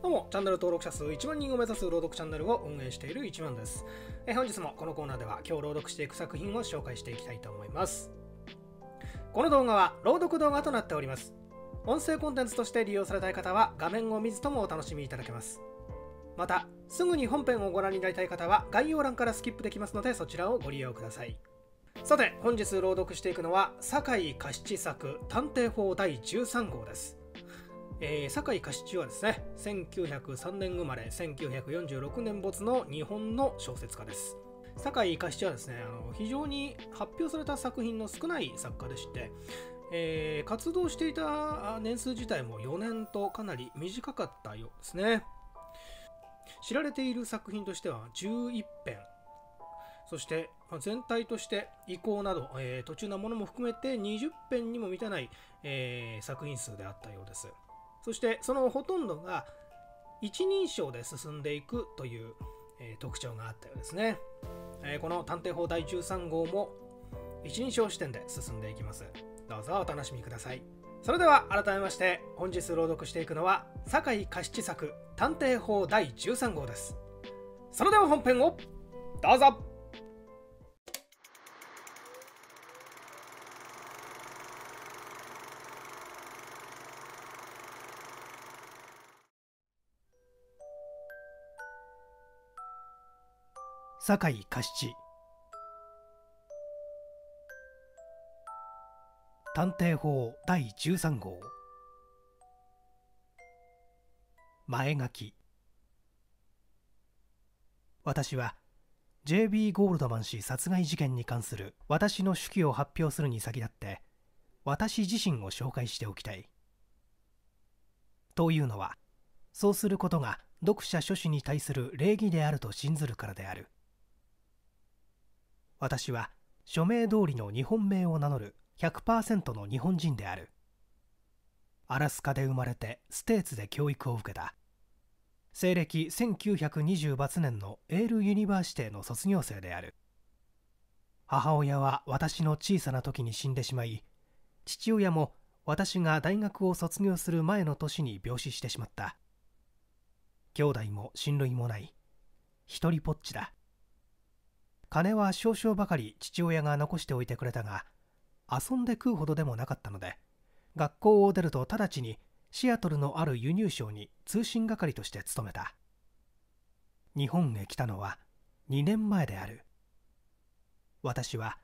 どうも、チャンネル登録者数1万人を目指す朗読チャンネルを運営している1万です。え本日もこのコーナーでは今日朗読していく作品を紹介していきたいと思います。この動画は朗読動画となっております。音声コンテンツとして利用されたい方は画面を見ずともお楽しみいただけます。また、すぐに本編をご覧になりたい方は概要欄からスキップできますのでそちらをご利用ください。さて、本日朗読していくのは、酒井七作探偵法第13号です。えー、酒井歌中はですね1903年生まれ1946年没の日本の小説家です酒井歌中はですねあの非常に発表された作品の少ない作家でして、えー、活動していた年数自体も4年とかなり短かったようですね知られている作品としては11編そして、全体として移行など、えー、途中なものも含めて20編にも満たない、えー、作品数であったようです。そしてそのほとんどが一人称で進んでいくという、えー、特徴があったようですね、えー、この探偵法第13号も一人称視点で進んでいきますどうぞお楽しみくださいそれでは改めまして本日朗読していくのは酒井貸七作探偵法第13号ですそれでは本編をどうぞ酒井加七探偵法第13号前書き私は JB ゴールドマン氏殺害事件に関する私の手記を発表するに先立って私自身を紹介しておきたいというのはそうすることが読者諸氏に対する礼儀であると信ずるからである私は署名通りの日本名を名乗る100%の日本人であるアラスカで生まれてステーツで教育を受けた西暦1928年のエール・ユニバーシティの卒業生である母親は私の小さな時に死んでしまい父親も私が大学を卒業する前の年に病死してしまった兄弟も親類もない一人ぽっちだ金は少々ばかり父親が残しておいてくれたが遊んで食うほどでもなかったので学校を出ると直ちにシアトルのある輸入省に通信係として勤めた日本へ来たのは2年前である私は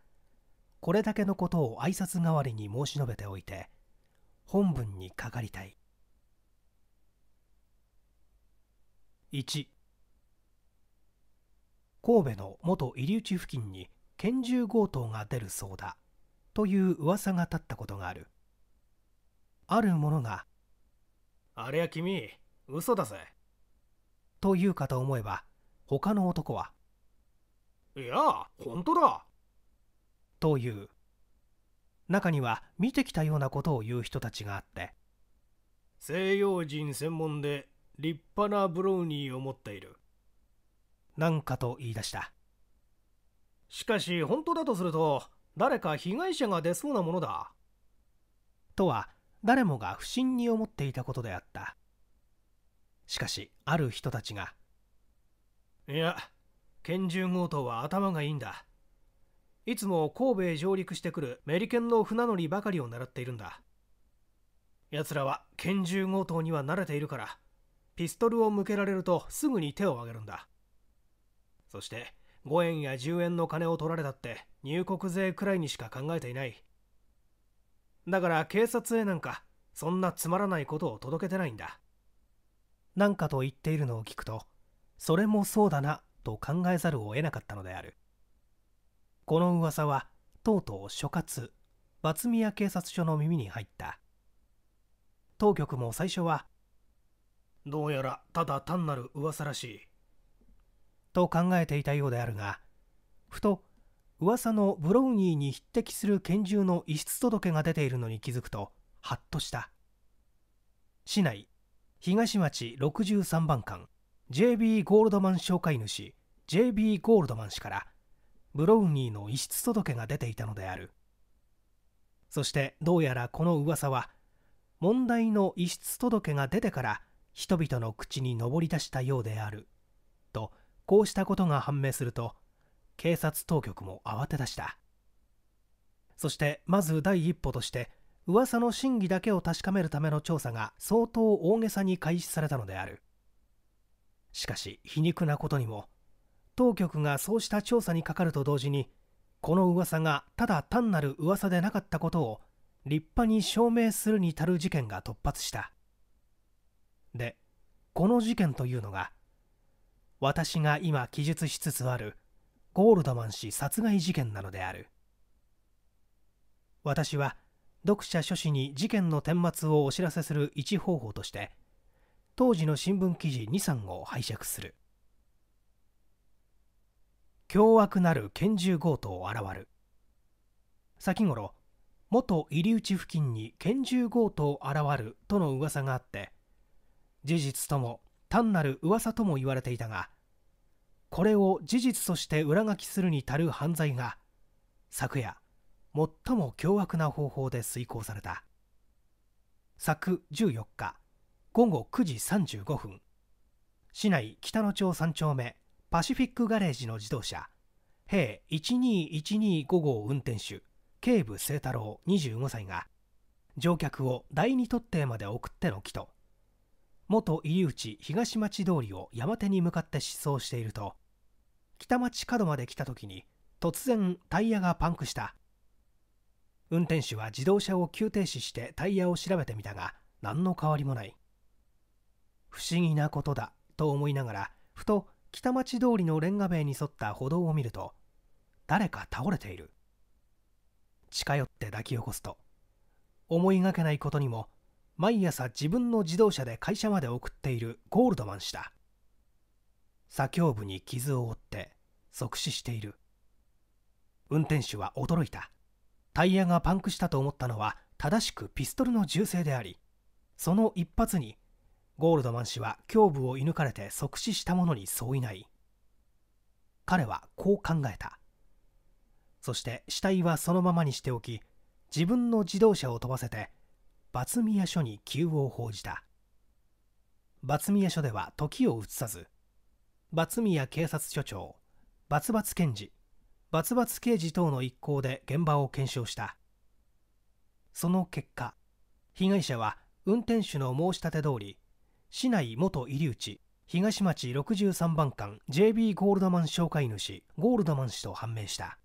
これだけのことを挨拶代わりに申し述べておいて本文にかかりたい1神戸の元入り口付近に拳銃強盗が出るそうだという噂が立ったことがあるある者が「あれは君嘘だぜ」と言うかと思えば他の男は「いや本当だ」という中には見てきたようなことを言う人たちがあって西洋人専門で立派なブロウニーを持っているなんかと言い出したしかし本当だとすると誰か被害者が出そうなものだとは誰もが不審に思っていたことであったしかしある人たちがいや拳銃強盗は頭がいいんだいつも神戸へ上陸してくるメリケンの船乗りばかりを狙っているんだ奴らは拳銃強盗には慣れているからピストルを向けられるとすぐに手を挙げるんだそして5円や10円の金を取られたって入国税くらいにしか考えていないだから警察へなんかそんなつまらないことを届けてないんだなんかと言っているのを聞くとそれもそうだなと考えざるを得なかったのであるこの噂はとうとう所轄松宮警察署の耳に入った当局も最初はどうやらただ単なる噂らしいと考えていたようであるがふと噂のブロウニーに匹敵する拳銃の遺失届が出ているのに気づくとハッとした市内東町63番館 JB ゴールドマン紹介主 JB ゴールドマン氏からブロウニーの遺失届が出ていたのであるそしてどうやらこの噂は問題の遺失届が出てから人々の口に上り出したようであるとこうしたことが判明すると警察当局も慌てだしたそしてまず第一歩として噂の真偽だけを確かめるための調査が相当大げさに開始されたのであるしかし皮肉なことにも当局がそうした調査にかかると同時にこの噂がただ単なる噂でなかったことを立派に証明するに足る事件が突発したでこの事件というのが私が今記述しつつあるゴールドマン氏殺害事件なのである私は読者諸氏に事件の顛末をお知らせする一方法として当時の新聞記事23を拝借する凶悪なる拳銃強盗を現る先頃元入り口付近に拳銃強盗現るとの噂があって事実とも単なる噂とも言われていたがこれを事実として裏書きするに足る犯罪が昨夜最も凶悪な方法で遂行された昨14日午後9時35分市内北野町3丁目パシフィックガレージの自動車兵1212 5号運転手警部清太郎25歳が乗客を第二特定まで送っての帰と元入り口東町通りを山手に向かって失踪していると北町角まで来た時に突然タイヤがパンクした運転手は自動車を急停止してタイヤを調べてみたが何の変わりもない不思議なことだと思いながらふと北町通りのレンガ塀に沿った歩道を見ると誰か倒れている近寄って抱き起こすと思いがけないことにも毎朝自分の自動車で会社まで送っているゴールドマン氏だ左胸部に傷を負って即死している運転手は驚いたタイヤがパンクしたと思ったのは正しくピストルの銃声でありその一発にゴールドマン氏は胸部を射抜かれて即死したものに相違ない彼はこう考えたそして死体はそのままにしておき自分の自動車を飛ばせてバツミヤ署に急を報じたバツミヤ署では時を移さずバツミヤ警察署長バツバツ検事バツバツ刑事等の一行で現場を検証したその結果被害者は運転手の申し立て通り市内元入り口東町63番館 JB ゴールドマン紹介主ゴールドマン氏と判明した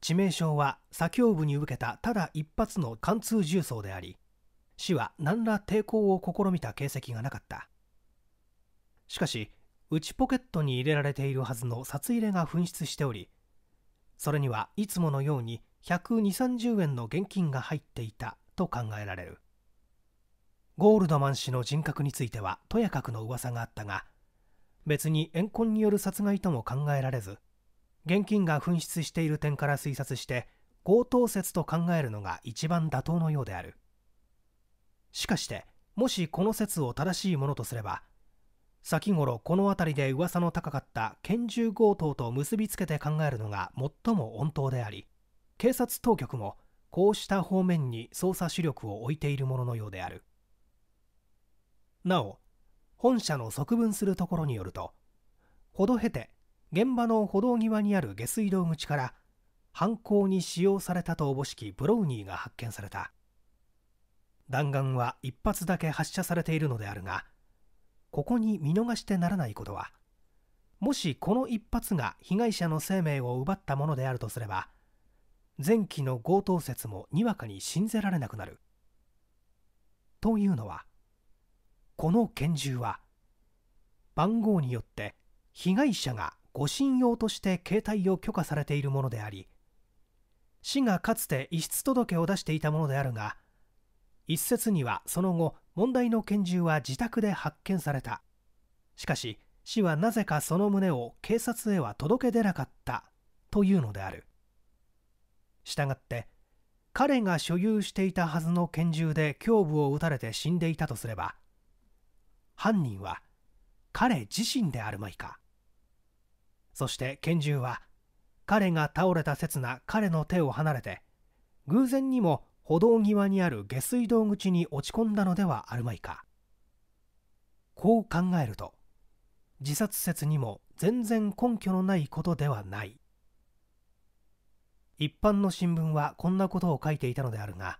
致命傷は左胸部に受けたただ一発の貫通銃創であり市は何ら抵抗を試みた形跡がなかったしかし内ポケットに入れられているはずの札入れが紛失しておりそれにはいつものように12030円の現金が入っていたと考えられるゴールドマン氏の人格についてはとやかくの噂があったが別に怨恨による殺害とも考えられず現金が紛失している点から推察して強盗説と考えるのが一番妥当のようであるしかしてもしこの説を正しいものとすれば先頃この辺りで噂の高かった拳銃強盗と結びつけて考えるのが最も穏当であり警察当局もこうした方面に捜査主力を置いているもののようであるなお本社の側分するところによるとほど経て現場の歩道際にある下水道口から犯行に使用されたとおぼしきブロウニーが発見された弾丸は1発だけ発射されているのであるがここに見逃してならないことはもしこの一発が被害者の生命を奪ったものであるとすれば前期の強盗説もにわかに信じられなくなるというのはこの拳銃は番号によって被害者が護身用として携帯を許可されているものであり市がかつて遺失届を出していたものであるが一説にはその後問題の拳銃は自宅で発見されたしかし市はなぜかその旨を警察へは届け出なかったというのであるしたがって彼が所有していたはずの拳銃で胸部を撃たれて死んでいたとすれば犯人は彼自身であるまいかそして拳銃は彼が倒れた刹那彼の手を離れて偶然にも歩道際にある下水道口に落ち込んだのではあるまいかこう考えると自殺説にも全然根拠のないことではない一般の新聞はこんなことを書いていたのであるが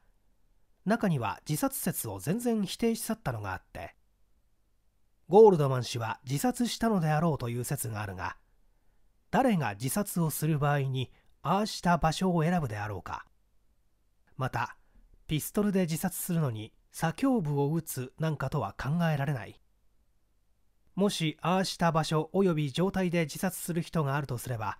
中には自殺説を全然否定し去ったのがあってゴールドマン氏は自殺したのであろうという説があるが誰が自殺をする場合にああした場所を選ぶであろうかまたピストルで自殺するのに左胸部を撃つなんかとは考えられないもしああした場所及び状態で自殺する人があるとすれば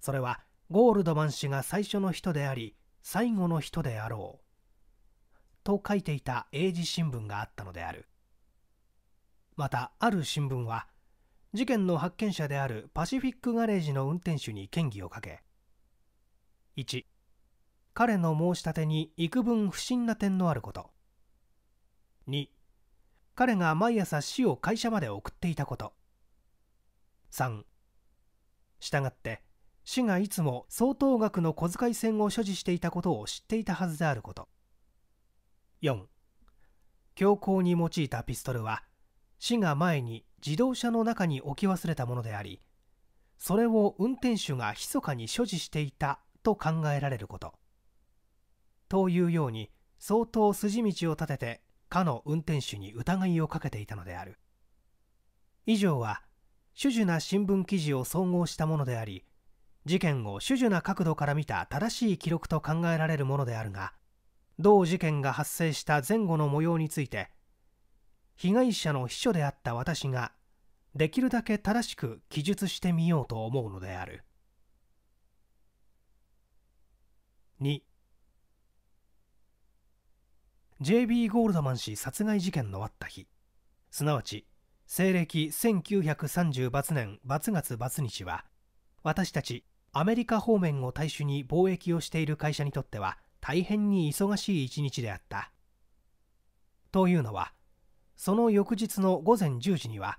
それはゴールドマン氏が最初の人であり最後の人であろうと書いていた英字新聞があったのであるまたある新聞は事件の発見者であるパシフィックガレージの運転手に嫌疑をかけ1彼の申し立てに幾分不審な点のあること2彼が毎朝死を会社まで送っていたこと3したがって市がいつも相当額の小遣い銭を所持していたことを知っていたはずであること4強行に用いたピストルは市が前に自動車の中に置き忘れたものでありそれを運転手が密かに所持していたと考えられることというように相当筋道を立ててかの運転手に疑いをかけていたのである以上は主樹な新聞記事を総合したものであり事件を主樹な角度から見た正しい記録と考えられるものであるが同事件が発生した前後の模様について被害者の秘書であった私ができるだけ正しく記述してみようと思うのである2 JB ゴールドマン氏殺害事件のあった日すなわち西暦1930バ年末月末日は私たちアメリカ方面を対象に貿易をしている会社にとっては大変に忙しい一日であったというのはその翌日の午前10時には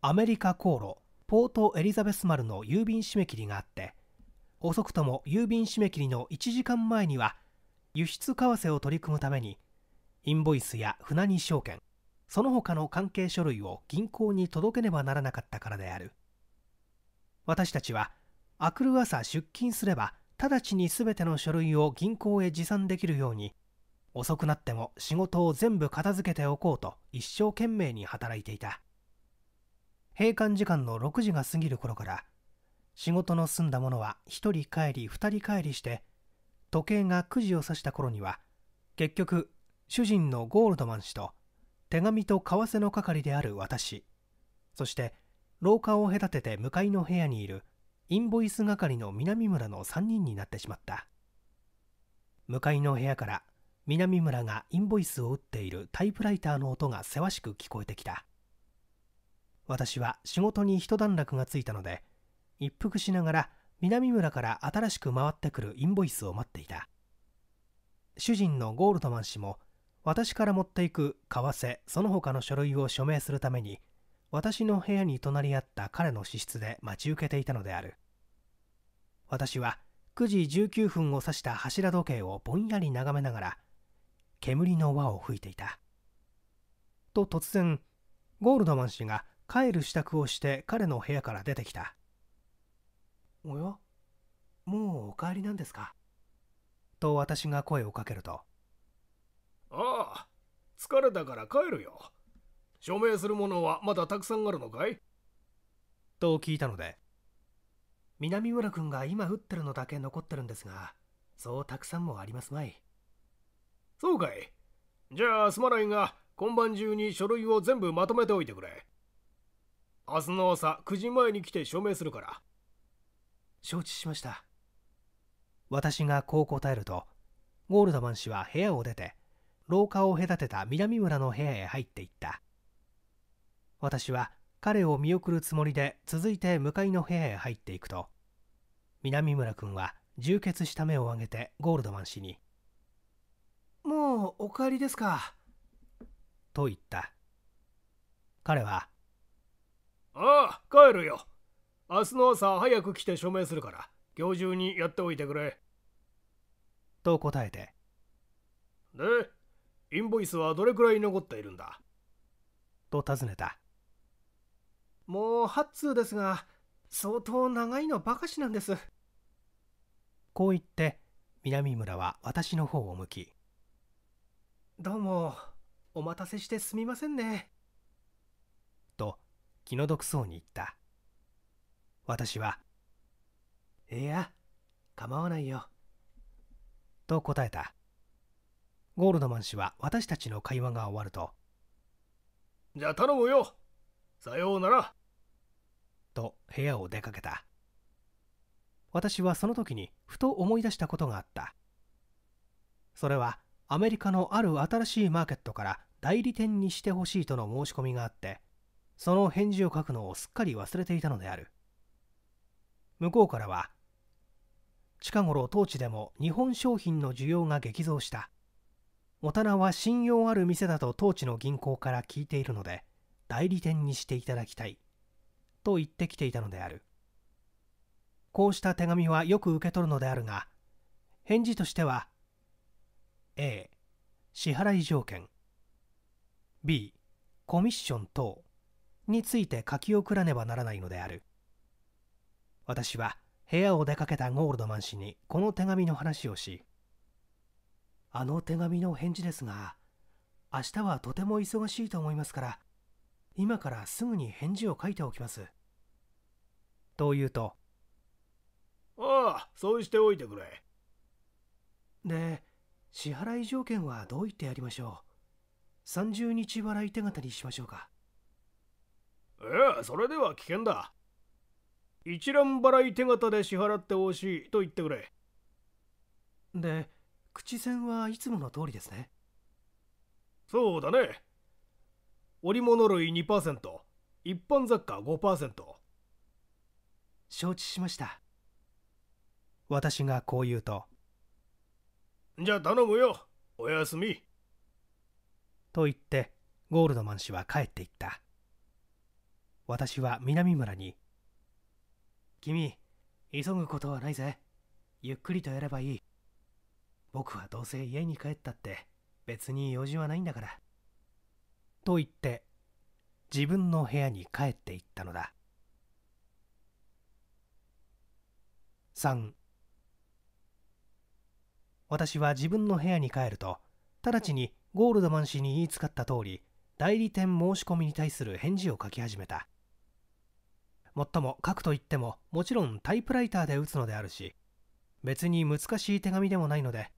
アメリカ航路ポートエリザベス丸の郵便締め切りがあって遅くとも郵便締め切りの1時間前には輸出為替を取り組むためにインボイスや船荷証券その他の関係書類を銀行に届けねばならなかったからである私たちは明くる朝出勤すれば直ちに全ての書類を銀行へ持参できるように遅くなっても仕事を全部片付けておこうと一生懸命に働いていた閉館時間の6時が過ぎる頃から仕事の済んだ者は1人帰り2人帰りして時計が9時を指した頃には結局主人のゴールドマン氏と手紙と為替の係である私そして廊下を隔てて向かいの部屋にいるインボイス係の南村の3人になってしまった向かいの部屋から南村がインボイスを打っているタイプライターの音がせわしく聞こえてきた私は仕事に一段落がついたので一服しながら南村から新しく回ってくるインボイスを待っていた主人のゴールドマン氏も私から持っていく為替その他の書類を署名するために私の部屋に隣り合った彼の私室で待ち受けていたのである私は9時19分を指した柱時計をぼんやり眺めながら煙の輪を吹いていたと突然ゴールドマン氏が帰る支度をして彼の部屋から出てきたおやもうお帰りなんですかと私が声をかけるとああ、疲れたから帰るよ。署名するものはまだたくさんあるのかいと聞いたので、南村君が今打ってるのだけ残ってるんですが、そうたくさんもありますまい。そうかい。じゃあすまないが、今晩中に書類を全部まとめておいてくれ。明日の朝9時前に来て署名するから。承知しました。私がこう答えると、ゴールドマン氏は部屋を出て、廊下を隔てた南村の部屋へ入っていった私は彼を見送るつもりで続いて向かいの部屋へ入っていくと南村君は充血した目を上げてゴールドマン氏に「もうお帰りですか」と言った彼は「ああ帰るよ明日の朝早く来て署名するから今日中にやっておいてくれ」と答えて「でインボイスはどれくらい残っているんだと尋ねたもう8通ですが相当長いのばかしなんですこう言って南村は私の方を向きどうもお待たせしてすみませんねと気の毒そうに言った私はいや構わないよと答えたゴールドマン氏は私たちの会話が終わるとじゃあ頼むよさようならと部屋を出かけた私はその時にふと思い出したことがあったそれはアメリカのある新しいマーケットから代理店にしてほしいとの申し込みがあってその返事を書くのをすっかり忘れていたのである向こうからは近頃当地でも日本商品の需要が激増したお棚は信用ある店だと当地の銀行から聞いているので代理店にしていただきたいと言ってきていたのであるこうした手紙はよく受け取るのであるが返事としては A 支払い条件 B コミッション等について書き送らねばならないのである私は部屋を出かけたゴールドマン氏にこの手紙の話をしあの手紙の返事ですが明日はとても忙しいと思いますから今からすぐに返事を書いておきますと言うとああそうしておいてくれで支払い条件はどう言ってやりましょう30日払い手形にしましょうかええそれでは危険だ一覧払い手形で支払ってほしいと言ってくれで口線はいつもの通りですねそうだね織物類2%一般雑貨5%承知しました私がこう言うとじゃあ頼むよおやすみと言ってゴールドマン氏は帰っていった私は南村に君急ぐことはないぜゆっくりとやればいい僕はどうせ家に帰ったって別に用事はないんだから。と言って自分の部屋に帰っていったのだ。3私は自分の部屋に帰ると直ちにゴールドマン氏に言いつかった通り代理店申し込みに対する返事を書き始めたもっとも書くといってももちろんタイプライターで打つのであるし別に難しい手紙でもないので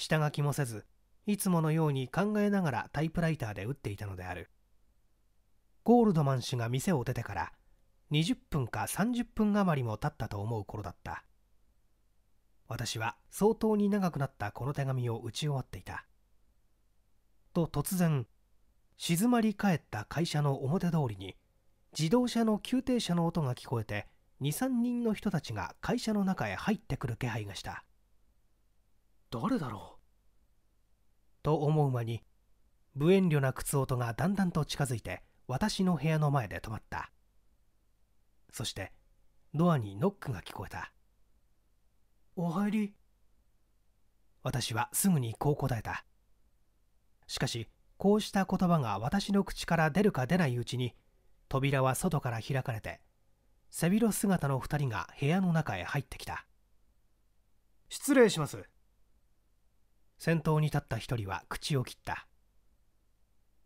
下書きもせずいつものように考えながらタイプライターで打っていたのであるゴールドマン氏が店を出てから20分か30分余りも経ったと思う頃だった私は相当に長くなったこの手紙を打ち終わっていたと突然静まり返った会社の表通りに自動車の急停車の音が聞こえて23人の人たちが会社の中へ入ってくる気配がした誰だろうと思う間に無遠慮な靴音がだんだんと近づいて私の部屋の前で止まったそしてドアにノックが聞こえたお入り私はすぐにこう答えたしかしこうした言葉が私の口から出るか出ないうちに扉は外から開かれて背広姿の2人が部屋の中へ入ってきた失礼します先頭に立った一人は口を切った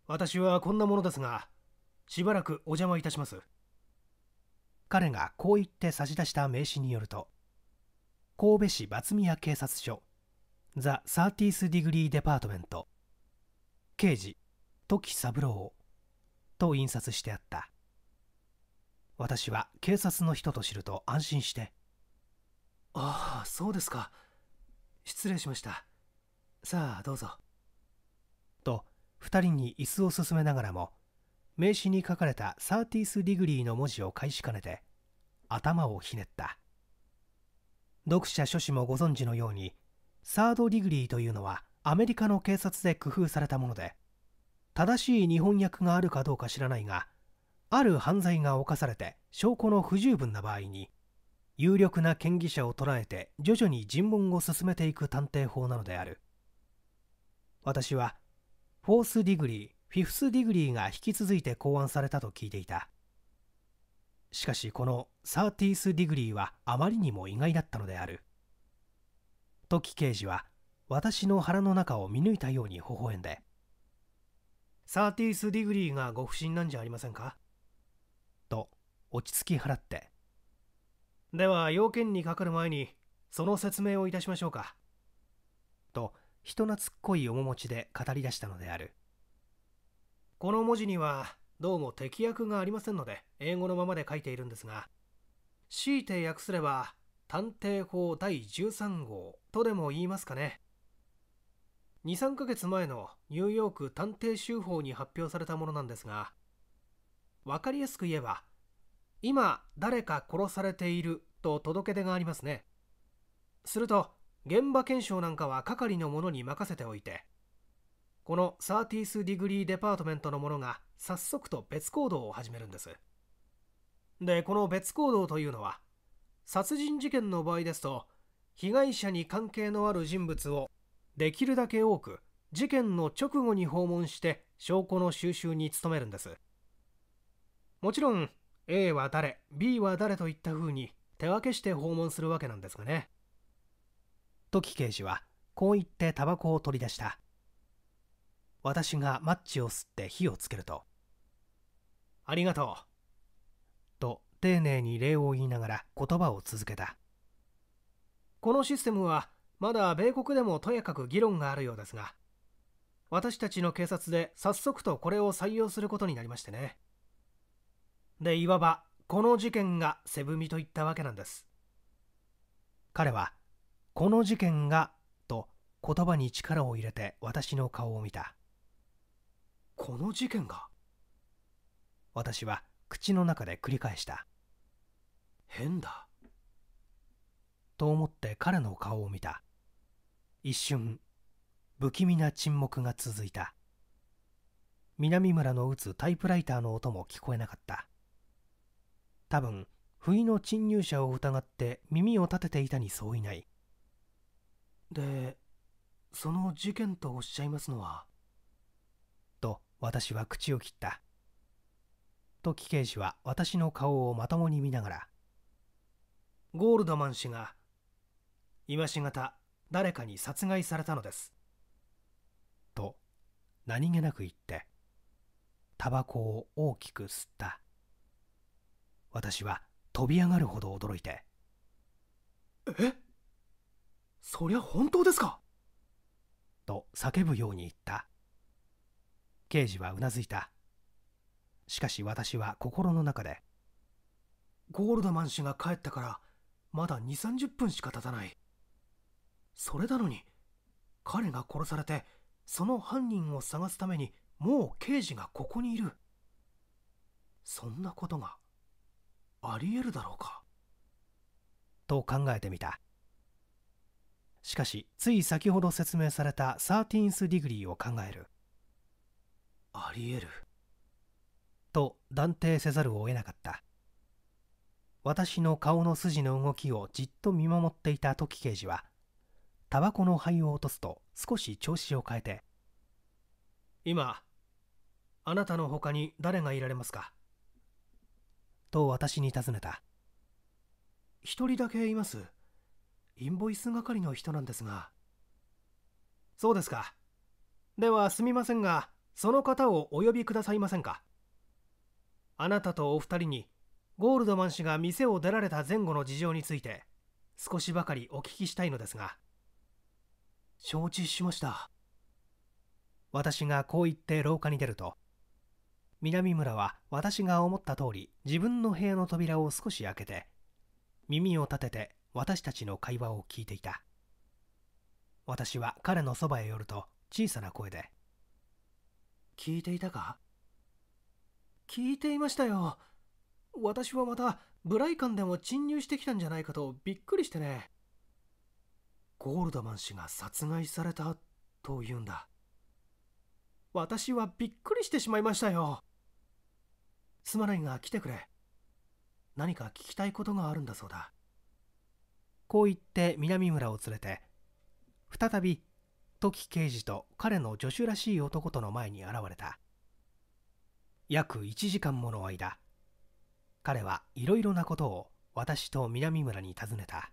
私はこんなものですがしばらくお邪魔いたします彼がこう言って差し出した名刺によると神戸市松宮警察署ザ・サーティース・ディグリー・デパートメント刑事時三郎と印刷してあった私は警察の人と知ると安心してああそうですか失礼しましたさあどうぞと2人に椅子を勧めながらも名刺に書かれたサーティース・ディグリーの文字を返しかねて頭をひねった読者諸氏もご存知のようにサード・ディグリーというのはアメリカの警察で工夫されたもので正しい日本訳があるかどうか知らないがある犯罪が犯されて証拠の不十分な場合に有力な嫌疑者を捕らえて徐々に尋問を進めていく探偵法なのである私はフォースディグリーフィフスディグリーが引き続いて考案されたと聞いていたしかしこのサーティースディグリーはあまりにも意外だったのである時刑事は私の腹の中を見抜いたように微笑んでサーティースディグリーがご不審なんじゃありませんかと落ち着き払ってでは要件にかかる前にその説明をいたしましょうか人懐っこい面持ちで語り出したのであるこの文字にはどうも適役がありませんので英語のままで書いているんですが強いて訳すれば探偵法第13号とでも言いますかね23ヶ月前のニューヨーク探偵集法に発表されたものなんですが分かりやすく言えば今誰か殺されていると届け出がありますねすると現場検証なんかは係の者に任せておいてこのサーティース・ディグリー・デパートメントの者が早速と別行動を始めるんですでこの別行動というのは殺人事件の場合ですと被害者に関係のある人物をできるだけ多く事件の直後に訪問して証拠の収集に努めるんですもちろん A は誰 B は誰といった風に手分けして訪問するわけなんですがね時刑事はこう言ってタバコを取り出した私がマッチを吸って火をつけると「ありがとう」と丁寧に礼を言いながら言葉を続けたこのシステムはまだ米国でもとやかく議論があるようですが私たちの警察で早速とこれを採用することになりましてねでいわばこの事件がセブミといったわけなんです彼はこの事件がと言葉に力を入れて私の顔を見たこの事件が私は口の中で繰り返した変だと思って彼の顔を見た一瞬不気味な沈黙が続いた南村の打つタイプライターの音も聞こえなかった多分不意の侵入者を疑って耳を立てていたに相違ないでその事件とおっしゃいますのはと私は口を切った時刑事は私の顔をまともに見ながらゴールドマン氏が今しがた誰かに殺害されたのですと何気なく言ってタバコを大きく吸った私は飛び上がるほど驚いてえっそりゃ本当ですかと叫ぶように言った刑事はうなずいたしかし私は心の中でゴールドマン氏が帰ったからまだ2 3 0分しか経たないそれなのに彼が殺されてその犯人を探すためにもう刑事がここにいるそんなことがありえるだろうかと考えてみたしかしつい先ほど説明されたサーティンス・ディグリーを考えるありえると断定せざるを得なかった私の顔の筋の動きをじっと見守っていた時刑事はタバコの灰を落とすと少し調子を変えて今あなたの他に誰がいられますかと私に尋ねた一人だけいますインボイス係の人なんですがそうですかではすみませんがその方をお呼びくださいませんかあなたとお二人にゴールドマン氏が店を出られた前後の事情について少しばかりお聞きしたいのですが承知しました私がこう言って廊下に出ると南村は私が思った通り自分の部屋の扉を少し開けて耳を立てて私たちの会話を聞いていた私は彼のそばへ寄ると小さな声で「聞いていたか聞いていましたよ私はまたブライカンでも侵入してきたんじゃないかとびっくりしてねゴールドマン氏が殺害されたと言うんだ私はびっくりしてしまいましたよすまないが来てくれ何か聞きたいことがあるんだそうだこう言って南村を連れて再び時刑事と彼の助手らしい男との前に現れた約1時間もの間彼はいろいろなことを私と南村に尋ねた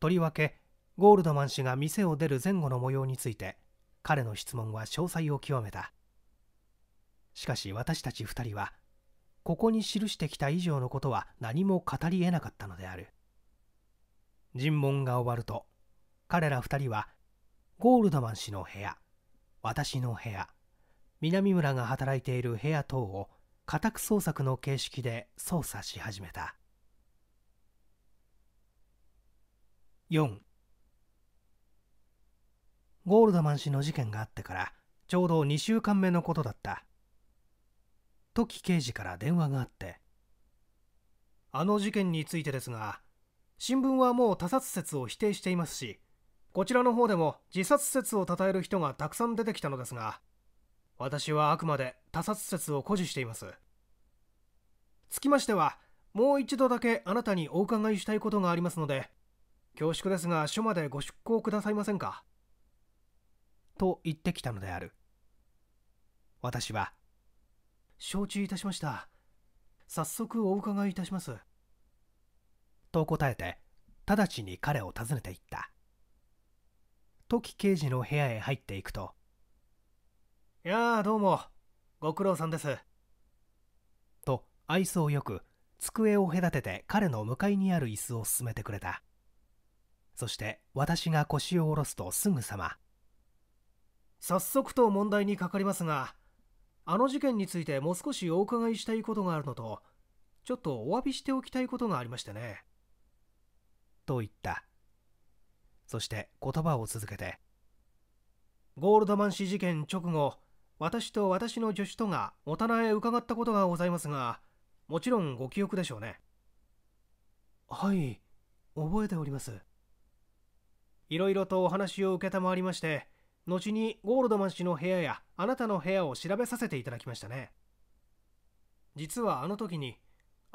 とりわけゴールドマン氏が店を出る前後の模様について彼の質問は詳細を極めたしかし私たち2人はここに記してきた以上のことは何も語りえなかったのである尋問が終わると彼ら2人はゴールドマン氏の部屋私の部屋南村が働いている部屋等を家宅捜索の形式で捜査し始めた4ゴールドマン氏の事件があってからちょうど2週間目のことだった時刑事から電話があってあの事件についてですが新聞はもう他殺説を否定していますしこちらの方でも自殺説を称える人がたくさん出てきたのですが私はあくまで他殺説を誇示していますつきましてはもう一度だけあなたにお伺いしたいことがありますので恐縮ですが署までご出向くださいませんかと言ってきたのである私は承知いたしました早速お伺いいたしますと答えて直ちに彼を訪ねていった時刑事の部屋へ入っていくと「いやあどうもご苦労さんです」と愛想よく机を隔てて彼の向かいにある椅子を進めてくれたそして私が腰を下ろすとすぐさま早速と問題にかかりますがあの事件についてもう少しお伺いしたいことがあるのとちょっとお詫びしておきたいことがありましてねと言った。そして言葉を続けて、ゴールドマン氏事件直後、私と私の助手とがお棚へ伺ったことがございますが、もちろんご記憶でしょうね。はい、覚えております。いろいろとお話を承りまして、後にゴールドマン氏の部屋やあなたの部屋を調べさせていただきましたね。実はあの時に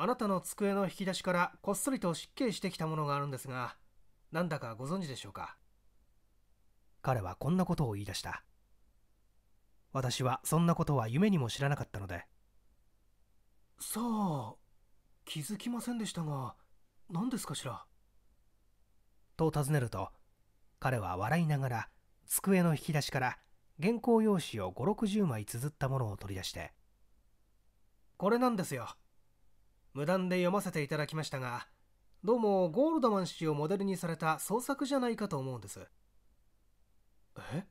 あなたの机の引き出しからこっそりと失敬してきたものがあるんですが、なんだかご存知でしょうか。彼はこんなことを言い出した。私はそんなことは夢にも知らなかったので。さあ、気づきませんでしたが、何ですかしら。と尋ねると、彼は笑いながら、机の引き出しから原稿用紙を5、60枚綴ったものを取り出して、これなんですよ。無断で読ませていただきましたが、どうもゴールドマン氏をモデルにされた創作じゃないかと思うんです。え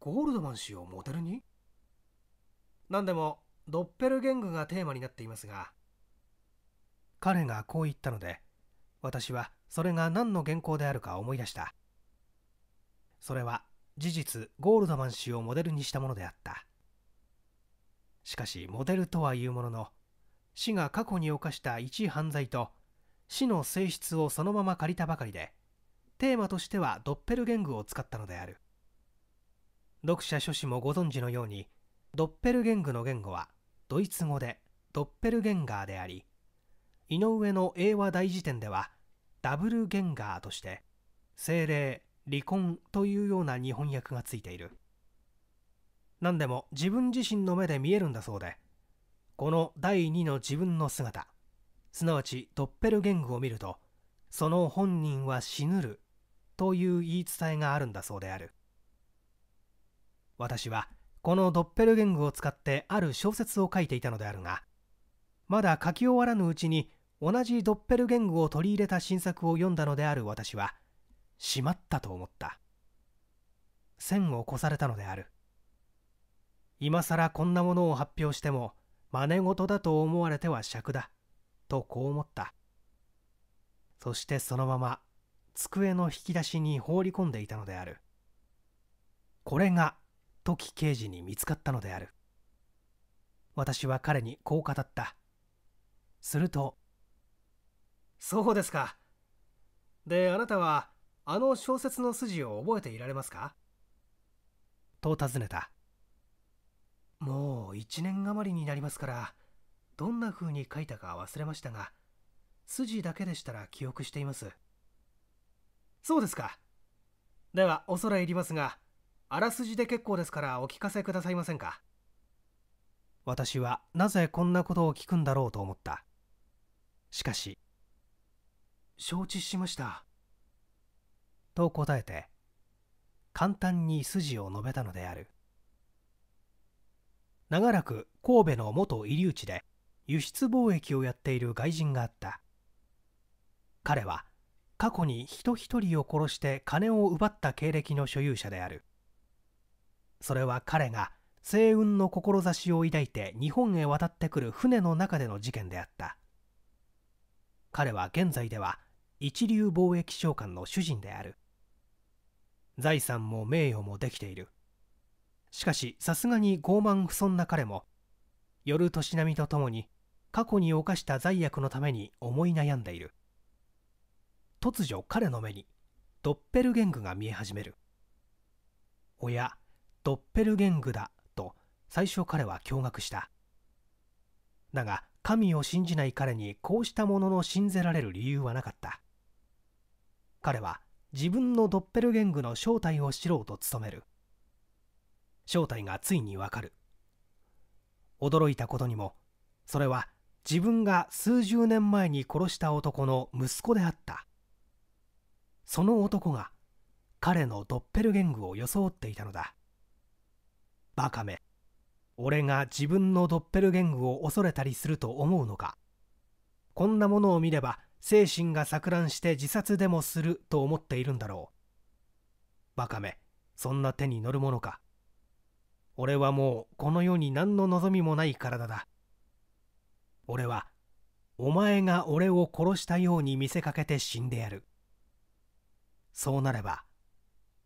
ゴールドマン氏をモデルに何でも、ドッペルゲングがテーマになっていますが、彼がこう言ったので、私はそれが何の原稿であるか思い出した。それは事実ゴールドマン氏をモデルにしたものであった。しかしモデルとはいうものの市が過去に犯した一犯罪と市の性質をそのまま借りたばかりでテーマとしてはドッペルゲングを使ったのである読者諸氏もご存知のようにドッペルゲングの言語はドイツ語でドッペルゲンガーであり井上の英和大辞典ではダブルゲンガーとして精霊離婚というような日本訳がついている何でも自分自身の目で見えるんだそうでこの第2の自分の姿すなわちドッペルゲングを見るとその本人は死ぬるという言い伝えがあるんだそうである私はこのドッペルゲングを使ってある小説を書いていたのであるがまだ書き終わらぬうちに同じドッペルゲングを取り入れた新作を読んだのである私はしまったと思った線を越されたのである今らこんなものを発表しても真似事だと思われては尺だとこう思ったそしてそのまま机の引き出しに放り込んでいたのであるこれが時刑事に見つかったのである私は彼にこう語ったするとそうですかであなたはあの小説の筋を覚えていられますかと尋ねたもう1年余りになりますからどんな風に書いたか忘れましたが筋だけでしたら記憶していますそうですかでは恐れ入りますがあらすじで結構ですからお聞かせくださいませんか私はなぜこんなことを聞くんだろうと思ったしかし承知しましたと答えて簡単に筋を述べたのである長らく神戸の元入り口で輸出貿易をやっている外人があった彼は過去に人一人を殺して金を奪った経歴の所有者であるそれは彼が星雲の志を抱いて日本へ渡ってくる船の中での事件であった彼は現在では一流貿易商館の主人である財産も名誉もできているしかしさすがに傲慢不遜な彼も夜年並みとともに過去に犯した罪悪のために思い悩んでいる突如彼の目にドッペルゲングが見え始めるおやドッペルゲングだと最初彼は驚愕しただが神を信じない彼にこうしたものの信ぜられる理由はなかった彼は自分のドッペルゲングの正体を知ろうと努める正体がついにわかる驚いたことにもそれは自分が数十年前に殺した男の息子であったその男が彼のドッペルゲングを装っていたのだバカめ俺が自分のドッペルゲングを恐れたりすると思うのかこんなものを見れば精神が錯乱して自殺でもすると思っているんだろうバカめそんな手に乗るものか俺はもうこの世に何の望みもない体だ俺はお前が俺を殺したように見せかけて死んでやるそうなれば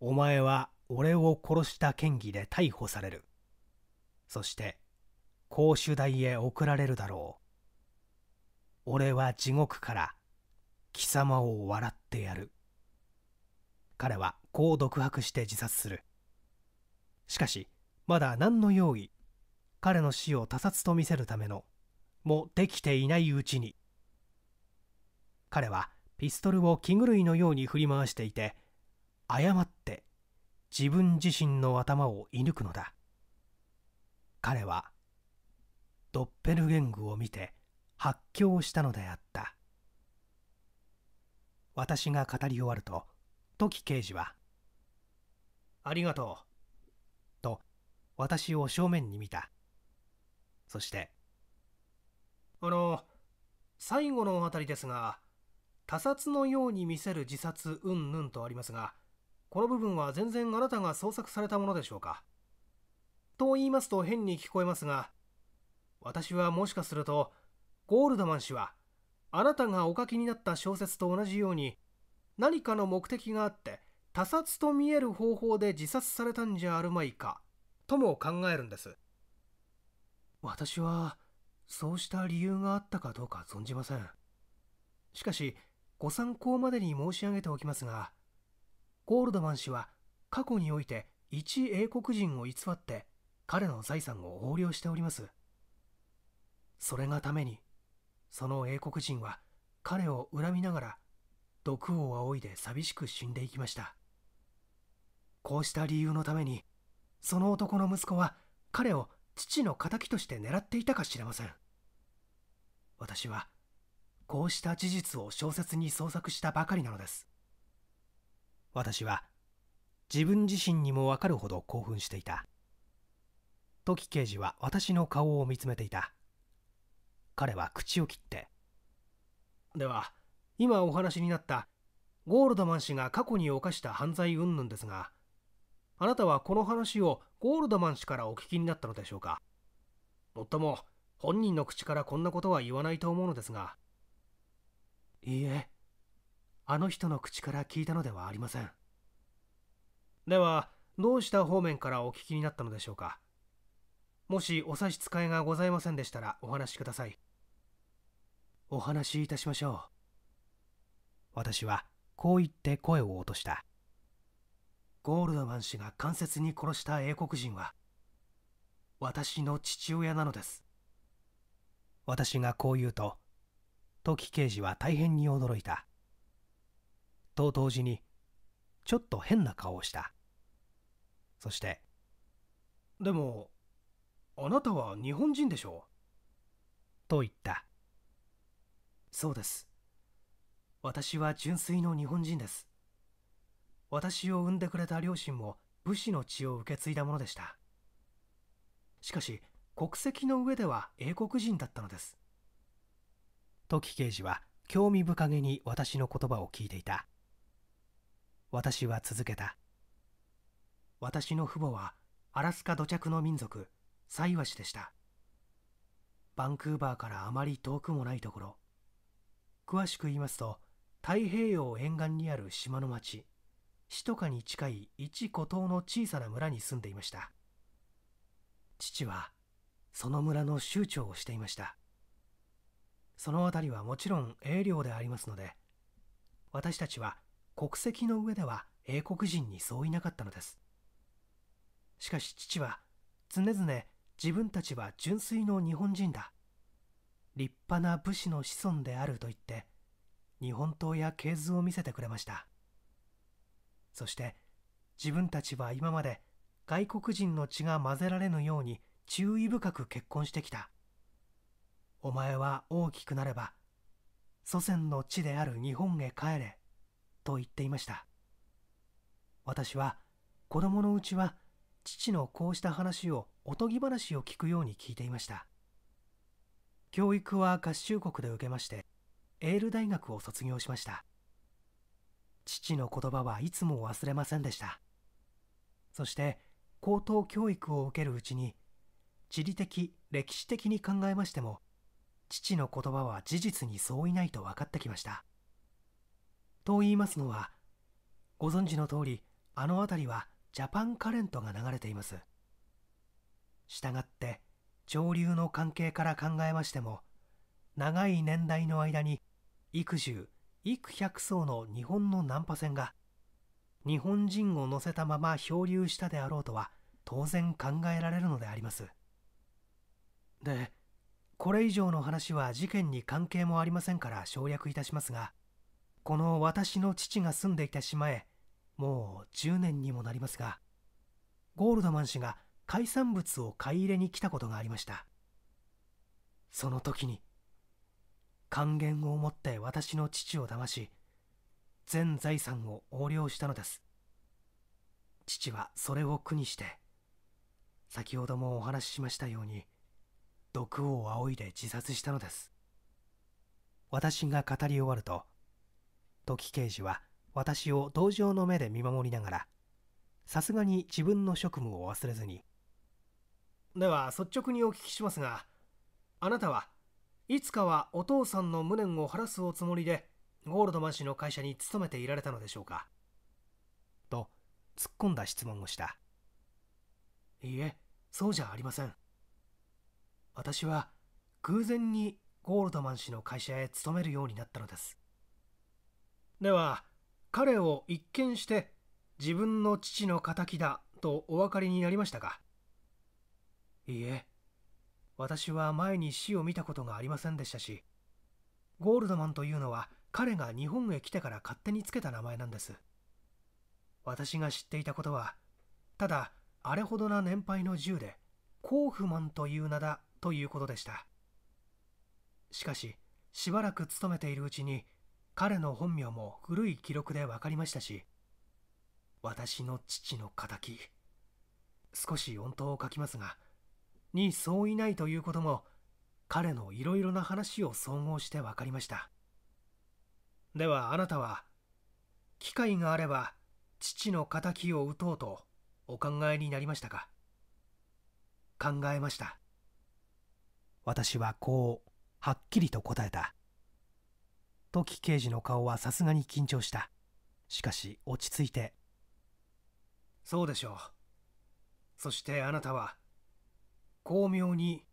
お前は俺を殺した嫌疑で逮捕されるそして公主台へ送られるだろう俺は地獄から貴様を笑ってやる彼はこう独白して自殺するしかしまだ何の用意彼の死を他殺と見せるためのもできていないうちに彼はピストルを器具類のように振り回していて誤って自分自身の頭を射抜くのだ彼はドッペルゲングを見て発狂したのであった私が語り終わると時刑事は「ありがとう私を正面に見たそしてあの最後のあたりですが他殺のように見せる自殺うんぬんとありますがこの部分は全然あなたが捜索されたものでしょうかと言いますと変に聞こえますが私はもしかするとゴールドマン氏はあなたがお書きになった小説と同じように何かの目的があって他殺と見える方法で自殺されたんじゃあるまいかとも考えるんです私はそうした理由があったかどうか存じませんしかしご参考までに申し上げておきますがゴールドマン氏は過去において一英国人を偽って彼の財産を横領しておりますそれがためにその英国人は彼を恨みながら毒を仰いで寂しく死んでいきましたこうした理由のためにその男の息子は彼を父の敵として狙っていたかしれません私はこうした事実を小説に創作したばかりなのです私は自分自身にもわかるほど興奮していた時刑事は私の顔を見つめていた彼は口を切ってでは今お話になったゴールドマン氏が過去に犯した犯罪云々ですがあなたはこの話をゴールドマン氏からお聞きになったのでしょうかもっとも本人の口からこんなことは言わないと思うのですがいいえあの人の口から聞いたのではありませんではどうした方面からお聞きになったのでしょうかもしお差し支えがございませんでしたらお話しくださいお話しいたしましょう私はこう言って声を落としたゴールドマン氏が関節に殺した英国人は私の父親なのです私がこう言うと時刑事は大変に驚いたと同時にちょっと変な顔をしたそしてでもあなたは日本人でしょうと言ったそうです私は純粋の日本人です私を産んでくれた両親も武士の血を受け継いだものでしたしかし国籍の上では英国人だったのです時刑事は興味深げに私の言葉を聞いていた私は続けた私の父母はアラスカ土着の民族サイワシでしたバンクーバーからあまり遠くもないところ詳しく言いますと太平洋沿岸にある島の町首とかに近い一孤島の小さな村に住んでいました父はその村の州長をしていましたその辺りはもちろん英領でありますので私たちは国籍の上では英国人にそういなかったのですしかし父は常々自分たちは純粋の日本人だ立派な武士の子孫であると言って日本刀や系図を見せてくれましたそして自分たちは今まで外国人の血が混ぜられぬように注意深く結婚してきたお前は大きくなれば祖先の地である日本へ帰れと言っていました私は子供のうちは父のこうした話をおとぎ話を聞くように聞いていました教育は合衆国で受けましてエール大学を卒業しました父の言葉はいつも忘れませんでしたそして高等教育を受けるうちに地理的歴史的に考えましても父の言葉は事実に相違ないと分かってきましたと言いますのはご存知の通りあの辺りはジャパンカレントが流れていますしたがって潮流の関係から考えましても長い年代の間に育児幾百艘の日本の難破船が日本人を乗せたまま漂流したであろうとは当然考えられるのでありますでこれ以上の話は事件に関係もありませんから省略いたしますがこの私の父が住んでいた島へもう10年にもなりますがゴールドマン氏が海産物を買い入れに来たことがありましたその時に還元を持って私の父を騙し全財産を横領したのです父はそれを苦にして先ほどもお話ししましたように毒を仰いで自殺したのです私が語り終わると時刑事は私を同情の目で見守りながらさすがに自分の職務を忘れずにでは率直にお聞きしますがあなたはいつかはお父さんの無念を晴らすおつもりでゴールドマン氏の会社に勤めていられたのでしょうかと突っ込んだ質問をしたいいえそうじゃありません私は偶然にゴールドマン氏の会社へ勤めるようになったのですでは彼を一見して自分の父の敵だとお分かりになりましたかいいえ私は前に死を見たことがありませんでしたしゴールドマンというのは彼が日本へ来てから勝手につけた名前なんです私が知っていたことはただあれほどな年配の銃でコーフマンという名だということでしたしかししばらく勤めているうちに彼の本名も古い記録で分かりましたし私の父の敵少し音頭を書きますがにそういないということも彼のいろいろな話を総合して分かりましたではあなたは機会があれば父の敵を討とうとお考えになりましたか考えました私はこうはっきりと答えた時刑事の顔はさすがに緊張したしかし落ち着いてそうでしょうそしてあなたは巧妙に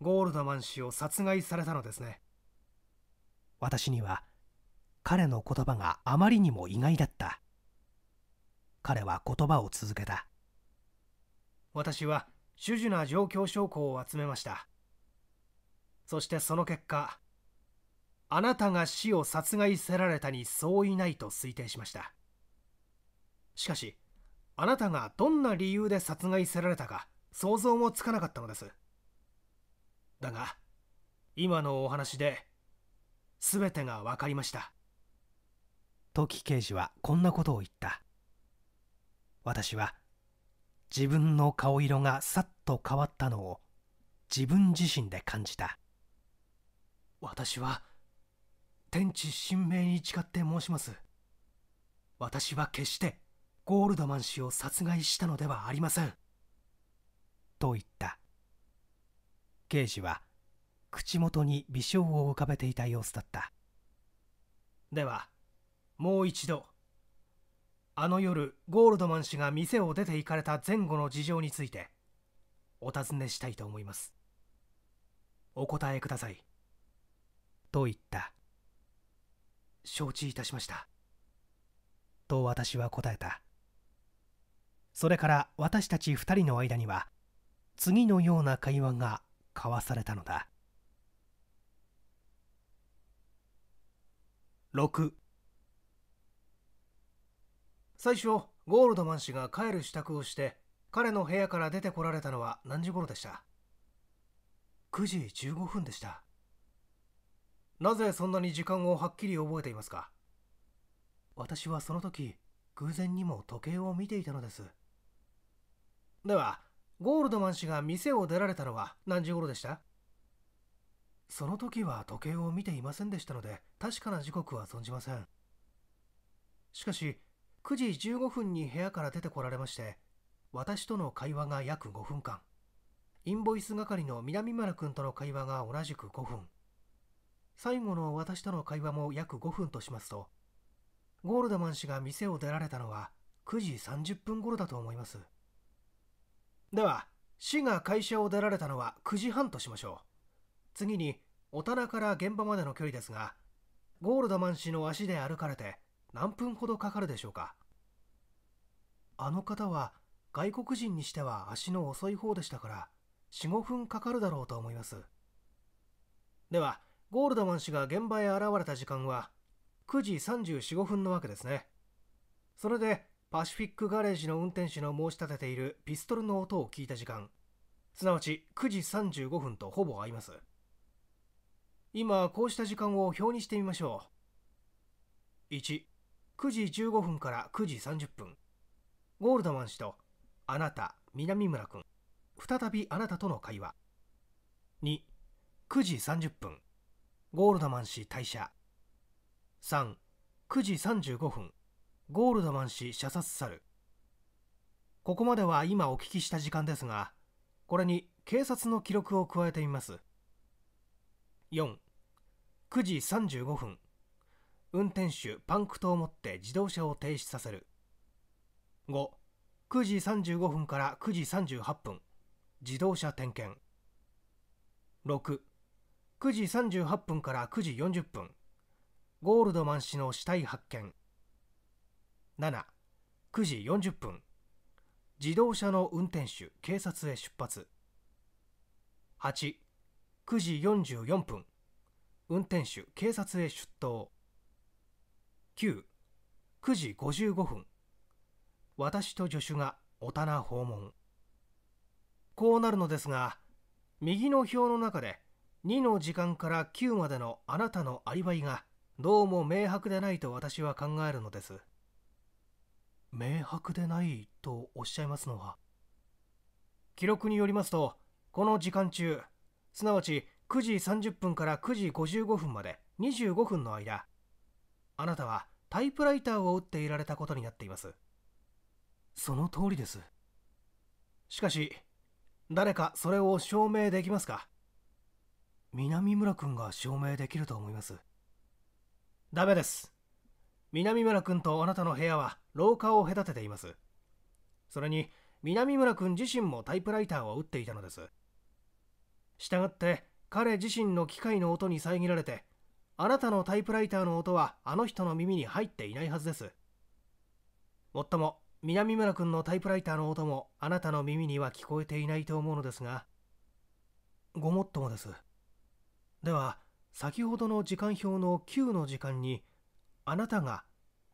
ゴールドマン氏を殺害されたのですね私には彼の言葉があまりにも意外だった彼は言葉を続けた私は種々な状況証拠を集めましたそしてその結果あなたが死を殺害せられたに相違ないと推定しましたしかしあなたがどんな理由で殺害せられたか想像もつかなかったのですだが今のお話で全てが分かりました時刑事はこんなことを言った私は自分の顔色がさっと変わったのを自分自身で感じた私は天地神明に誓って申します私は決してゴールドマン氏を殺害したのではありませんと言った刑事は口元に微笑を浮かべていた様子だったではもう一度あの夜ゴールドマン氏が店を出て行かれた前後の事情についてお尋ねしたいと思いますお答えくださいと言った承知いたしましたと私は答えたそれから私たち2人の間には次のような会話が交わされたのだ6最初ゴールドマン氏が帰る支度をして彼の部屋から出てこられたのは何時頃でした9時15分でしたなぜそんなに時間をはっきり覚えていますか私はその時偶然にも時計を見ていたのですではゴールドマン氏が店を出られたのは何時頃でしたその時は時計を見ていませんでしたので確かな時刻は存じませんしかし9時15分に部屋から出てこられまして私との会話が約5分間インボイス係の南村君との会話が同じく5分最後の私との会話も約5分としますとゴールドマン氏が店を出られたのは9時30分頃だと思いますでは市が会社を出られたのは9時半としましょう次にお棚から現場までの距離ですがゴールドマン氏の足で歩かれて何分ほどかかるでしょうかあの方は外国人にしては足の遅い方でしたから45分かかるだろうと思いますではゴールドマン氏が現場へ現れた時間は9時345分のわけですねそれでパシフィックガレージの運転手の申し立てているピストルの音を聞いた時間すなわち9時35分とほぼ合います今こうした時間を表にしてみましょう19時15分から9時30分ゴールドマン氏とあなた南村君再びあなたとの会話29時30分ゴールドマン氏退社39時35分ゴールドマン氏射殺猿ここまでは今お聞きした時間ですがこれに警察の記録を加えてみます49時35分運転手パンクとをって自動車を停止させる59時35分から9時38分自動車点検69時38分から9時40分ゴールドマン氏の死体発見79時40分自動車の運転手警察へ出発89時44分運転手警察へ出頭99時55分私と助手がお棚訪問こうなるのですが右の表の中で2の時間から9までのあなたのアリバイがどうも明白でないと私は考えるのです。明白でないとおっしゃいますのは記録によりますとこの時間中すなわち9時30分から9時55分まで25分の間あなたはタイプライターを打っていられたことになっていますその通りですしかし誰かそれを証明できますか南村君が証明できると思いますダメです南村君とあなたの部屋は廊下を隔てていますそれに南村君自身もタイプライターを打っていたのですしたがって彼自身の機械の音に遮られてあなたのタイプライターの音はあの人の耳に入っていないはずですもっとも南村君のタイプライターの音もあなたの耳には聞こえていないと思うのですがごもっともですでは先ほどの時間表の9の時間に「あなたが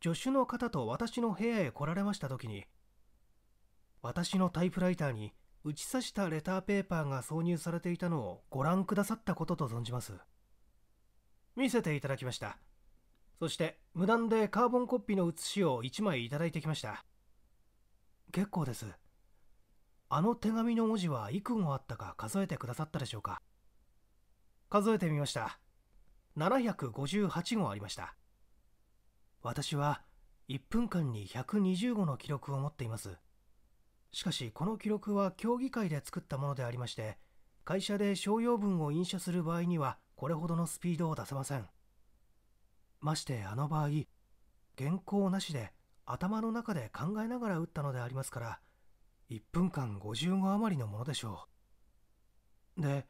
助手の方と私の部屋へ来られました時に私のタイプライターに打ち刺したレターペーパーが挿入されていたのをご覧くださったことと存じます見せていただきましたそして無断でカーボンコピーの写しを1枚いただいてきました結構ですあの手紙の文字は幾もあったか数えてくださったでしょうか数えてみました758語ありました私は1分間に120語の記録を持っていますしかしこの記録は協議会で作ったものでありまして会社で商用文を印刷する場合にはこれほどのスピードを出せませんましてあの場合原稿なしで頭の中で考えながら打ったのでありますから1分間50語余りのものでしょうで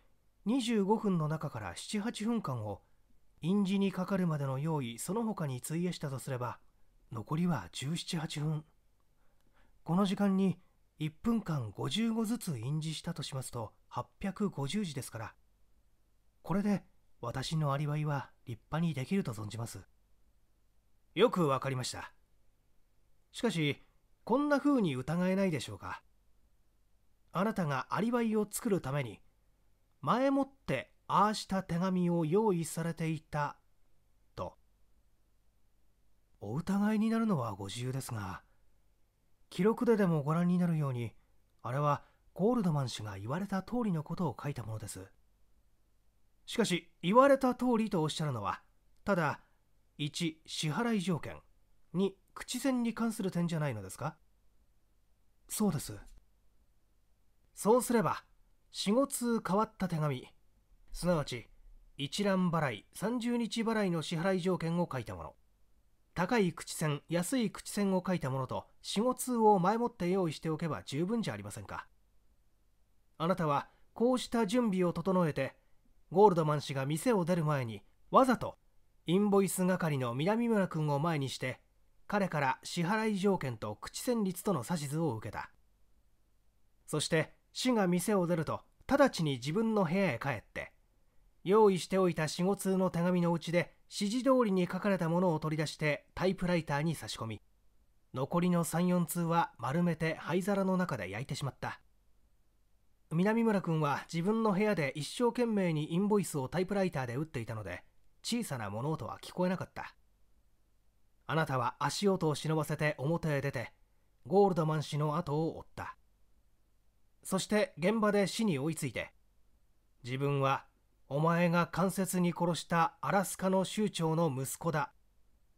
25分の中から78分間を印字にかかるまでの用意その他に費やしたとすれば残りは1 7 8分この時間に1分間55ずつ印字したとしますと850字ですからこれで私のアリバイは立派にできると存じますよくわかりましたしかしこんな風に疑えないでしょうかあなたがアリバイを作るために前もってああした手紙を用意されていたとお疑いになるのはご自由ですが記録ででもご覧になるようにあれはゴールドマン氏が言われた通りのことを書いたものですしかし言われた通りとおっしゃるのはただ1支払い条件2口線に関する点じゃないのですかそうですそうすれば4、5通変わった手紙すなわち一覧払い30日払いの支払い条件を書いたもの高い口線安い口線を書いたものと45通を前もって用意しておけば十分じゃありませんかあなたはこうした準備を整えてゴールドマン氏が店を出る前にわざとインボイス係の南村君を前にして彼から支払い条件と口線率との指図を受けたそして市が店を出ると直ちに自分の部屋へ帰って用意しておいた4、5通の手紙のうちで指示通りに書かれたものを取り出してタイプライターに差し込み、残りの3、4通は丸めて灰皿の中で焼いてしまった。南村君は自分の部屋で一生懸命にインボイスをタイプライターで打っていたので、小さな物音は聞こえなかった。あなたは足音を忍ばせて表へ出て、ゴールドマン氏の後を追った。そして現場で死に追いついて、自分はお前が関節に殺したアラスカの州長の息子だ。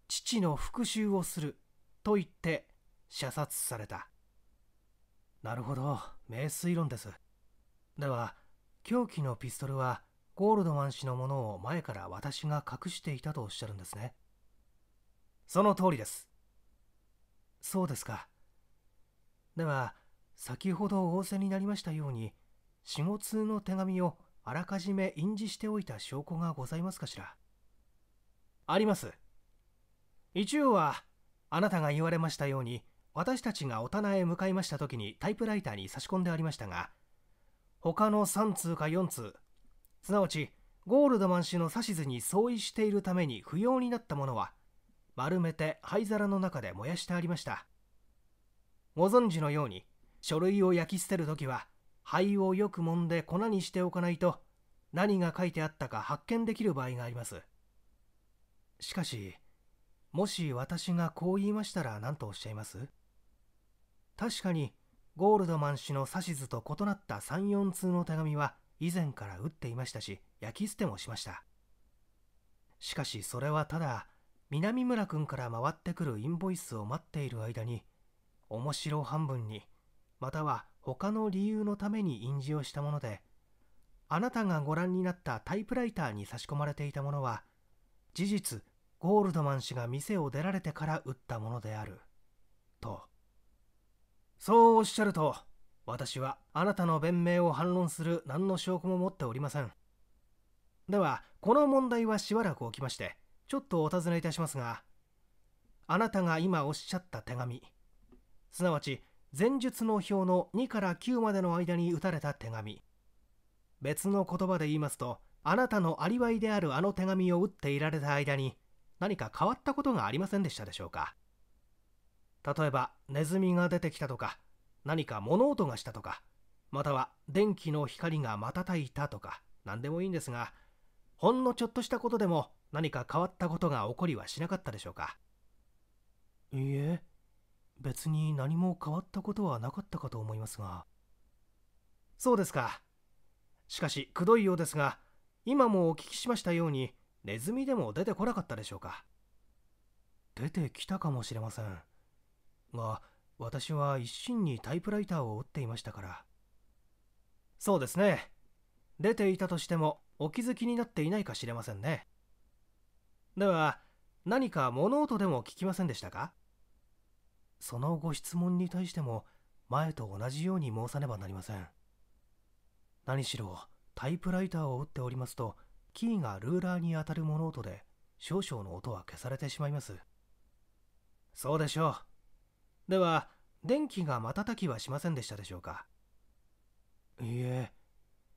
父の復讐をする。と言って射殺された。なるほど、名推論です。では、凶器のピストルはゴールドマン氏のものを前から私が隠していたとおっしゃるんですね。その通りです。そうですか。では、先ほど仰せになりましたように、死後通の手紙をあらかじめ印字しておいた証拠がございますかしらあります一応はあなたが言われましたように私たちがお棚へ向かいました時にタイプライターに差し込んでありましたが他の3通か4通すなわちゴールドマン氏の指図に相違しているために不要になったものは丸めて灰皿の中で燃やしてありましたご存知のように書類を焼き捨てる時は灰をよく揉んで粉にしておかないと何が書いてあったか発見できる場合がありますしかしもし私がこう言いましたら何とおっしゃいます確かにゴールドマン氏の指図と異なった34通の手紙は以前から打っていましたし焼き捨てもしましたしかしそれはただ南村君から回ってくるインボイスを待っている間に面白半分にまたは他の理由のために印字をしたものであなたがご覧になったタイプライターに差し込まれていたものは事実ゴールドマン氏が店を出られてから打ったものであるとそうおっしゃると私はあなたの弁明を反論する何の証拠も持っておりませんではこの問題はしばらく置きましてちょっとお尋ねいたしますがあなたが今おっしゃった手紙すなわち前述の表の2から9までの間に打たれた手紙別の言葉で言いますとあなたのアリバイであるあの手紙を打っていられた間に何か変わったことがありませんでしたでしょうか例えばネズミが出てきたとか何か物音がしたとかまたは電気の光が瞬いたとか何でもいいんですがほんのちょっとしたことでも何か変わったことが起こりはしなかったでしょうかいいえ別に何も変わったことはなかったかと思いますがそうですかしかしくどいようですが今もお聞きしましたようにネズミでも出てこなかったでしょうか出てきたかもしれませんが私は一心にタイプライターを打っていましたからそうですね出ていたとしてもお気づきになっていないかしれませんねでは何か物音でも聞きませんでしたかそのご質問に対しても前と同じように申さねばなりません何しろタイプライターを打っておりますとキーがルーラーに当たる物音で少々の音は消されてしまいますそうでしょうでは電気が瞬きはしませんでしたでしょうかいいえ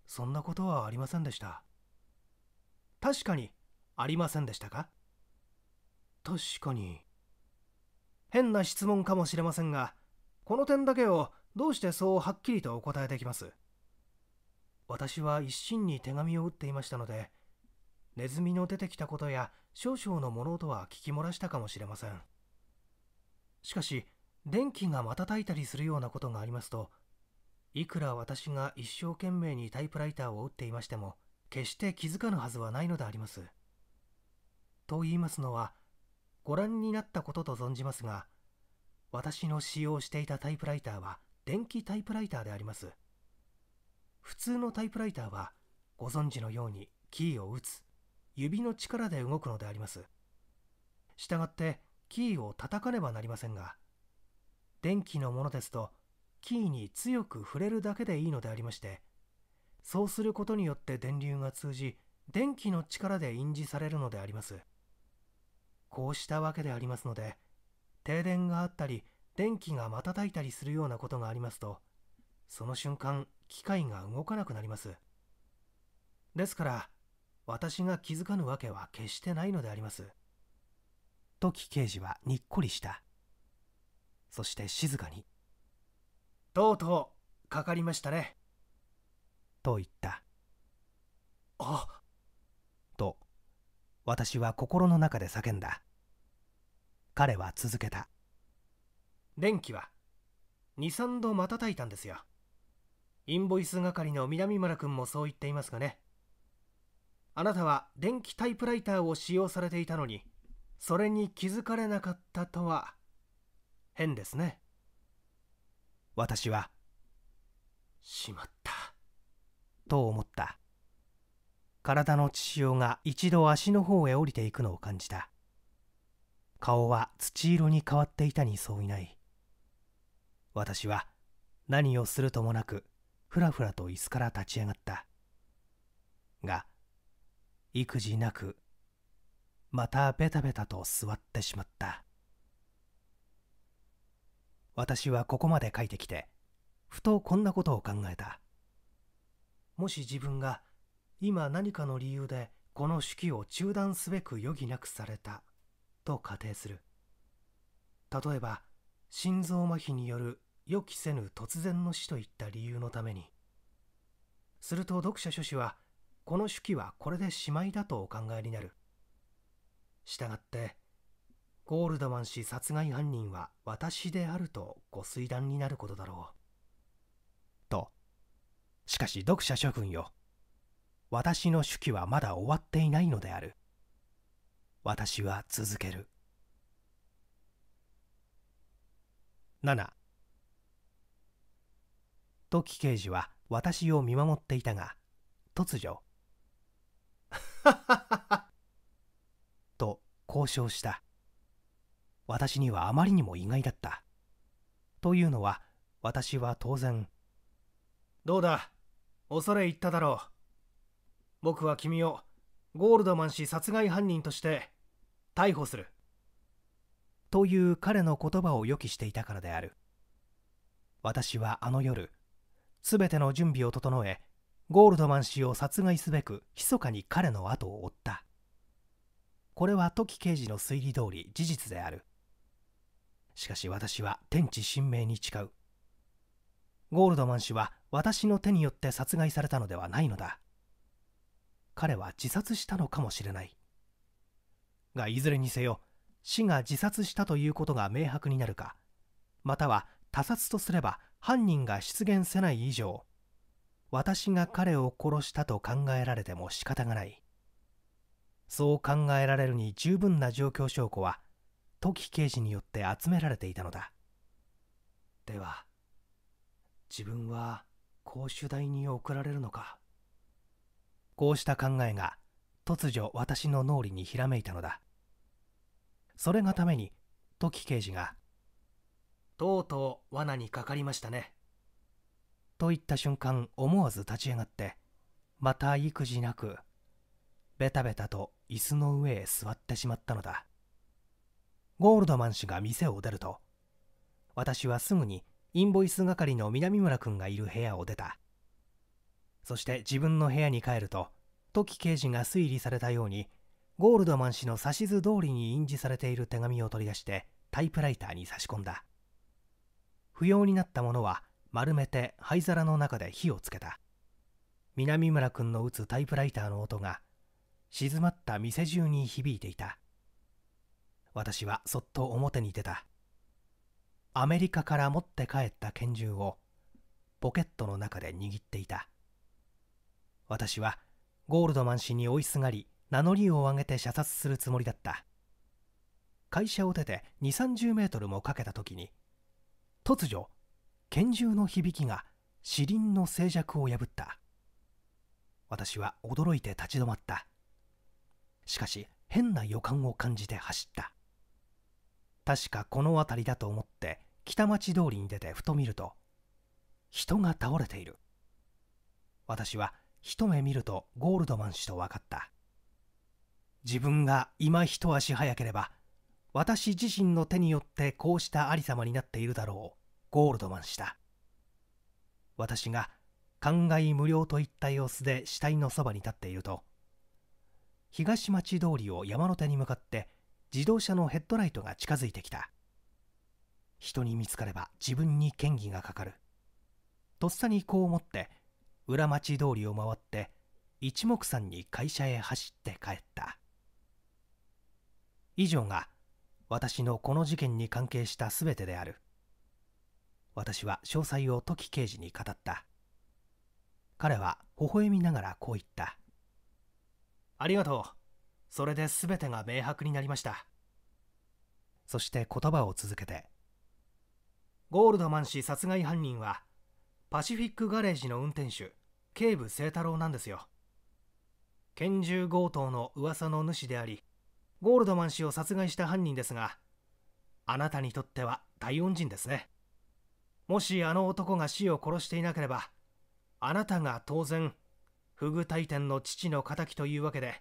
そんなことはありませんでした確かにありませんでしたか確かに変な質問かもしれませんがこの点だけをどうしてそうはっきりとお答えできます私は一心に手紙を打っていましたのでネズミの出てきたことや少々の物音は聞き漏らしたかもしれませんしかし電気が瞬いたりするようなことがありますといくら私が一生懸命にタイプライターを打っていましても決して気づかぬはずはないのでありますと言いますのはご覧になったことと存じますが私の使用していたタイプライターは電気タイプライターであります普通のタイプライターはご存知のようにキーを打つ指の力で動くのでありますしたがってキーを叩かねばなりませんが電気のものですとキーに強く触れるだけでいいのでありましてそうすることによって電流が通じ電気の力で印字されるのでありますこうしたわけでありますので停電があったり電気が瞬いたりするようなことがありますとその瞬間機械が動かなくなりますですから私が気づかぬわけは決してないのであります時刑事はにっこりしたそして静かに「とうとうかかりましたね」と言ったあ私は心の中で叫んだ彼は続けた電気は23度瞬いたんですよインボイス係の南村君もそう言っていますがねあなたは電気タイプライターを使用されていたのにそれに気づかれなかったとは変ですね私はしまったと思った体の血潮が一度足の方へ降りていくのを感じた顔は土色に変わっていたに相違ない私は何をするともなくふらふらと椅子から立ち上がったが育児なくまたベタベタと座ってしまった私はここまで書いてきてふとこんなことを考えたもし自分が今何かの理由でこの式を中断すべく余儀なくされたと仮定する例えば心臓麻痺による予期せぬ突然の死といった理由のためにすると読者諸子はこの手記はこれでしまいだとお考えになるしたがってゴールドマン氏殺害犯人は私であるとご推断になることだろうとしかし読者諸君よ私の手記はまだ終わっていないのである私は続ける7時刑事は私を見守っていたが突如「と交渉した私にはあまりにも意外だったというのは私は当然「どうだ恐れ入っただろう」僕は君をゴールドマン氏殺害犯人として逮捕するという彼の言葉を予期していたからである私はあの夜全ての準備を整えゴールドマン氏を殺害すべく密かに彼の後を追ったこれは時刑事の推理通り事実であるしかし私は天地神明に誓うゴールドマン氏は私の手によって殺害されたのではないのだ彼は自殺したのかもしれないがいずれにせよ死が自殺したということが明白になるかまたは他殺とすれば犯人が出現せない以上私が彼を殺したと考えられても仕方がないそう考えられるに十分な状況証拠は時刑事によって集められていたのだでは自分は公主台に送られるのかこうした考えが突如私の脳裏にひらめいたのだそれがために時刑事が「とうとう罠にかかりましたね」と言った瞬間思わず立ち上がってまた育児なくベタベタと椅子の上へ座ってしまったのだゴールドマン氏が店を出ると私はすぐにインボイス係の南村君がいる部屋を出たそして自分の部屋に帰ると岐刑事が推理されたようにゴールドマン氏の指図通りに印字されている手紙を取り出してタイプライターに差し込んだ不要になったものは丸めて灰皿の中で火をつけた南村君の打つタイプライターの音が静まった店中に響いていた私はそっと表に出たアメリカから持って帰った拳銃をポケットの中で握っていた私はゴールドマン氏に追いすがり名乗りを上げて射殺するつもりだった会社を出て2 3 0メートルもかけた時に突如拳銃の響きが死輪の静寂を破った私は驚いて立ち止まったしかし変な予感を感じて走った確かこの辺りだと思って北町通りに出てふと見ると人が倒れている私は一目見るとゴールドマン氏と分かった自分が今一足早ければ私自身の手によってこうしたありさまになっているだろうゴールドマン氏だ私が感慨無量といった様子で死体のそばに立っていると東町通りを山手に向かって自動車のヘッドライトが近づいてきた人に見つかれば自分に嫌疑がかかるとっさにこう思って裏町通りを回って一目散に会社へ走って帰った以上が私のこの事件に関係した全てである私は詳細を時刑事に語った彼は微笑みながらこう言ったありがとうそれで全てが明白になりましたそして言葉を続けてゴールドマン氏殺害犯人はパシフィックガレージの運転手警部清太郎なんですよ拳銃強盗の噂の主でありゴールドマン氏を殺害した犯人ですがあなたにとっては大恩人ですねもしあの男が死を殺していなければあなたが当然フグ大天の父の敵というわけで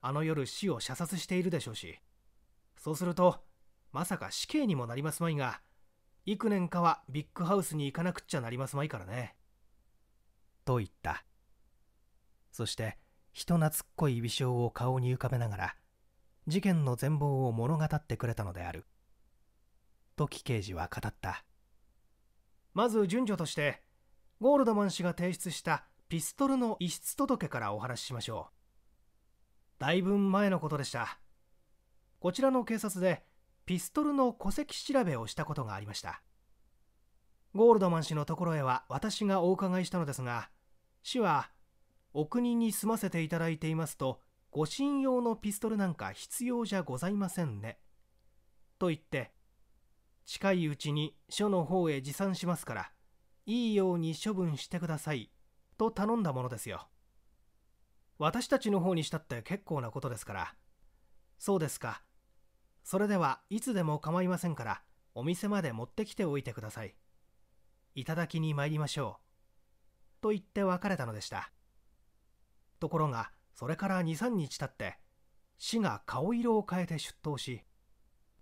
あの夜死を射殺しているでしょうしそうするとまさか死刑にもなりますまいが幾年かはビッグハウスに行かなくっちゃなりますまいからね。と言った。そして人懐っこい微笑を顔に浮かべながら事件の全貌を物語ってくれたのである。時刑事は語った。まず順序としてゴールドマン氏が提出したピストルの遺失届からお話ししましょう。だいぶ前のことでした。こちらの警察でピストルの戸籍調べをしたことがありましたゴールドマン氏のところへは私がお伺いしたのですが市はお国に住ませていただいていますと護身用のピストルなんか必要じゃございませんねと言って近いうちに署の方へ持参しますからいいように処分してくださいと頼んだものですよ私たちの方にしたって結構なことですからそうですかそれではいつでも構いませんからお店まで持ってきておいてくださいいただきに参りましょうと言って別れたのでしたところがそれから23日経って市が顔色を変えて出頭し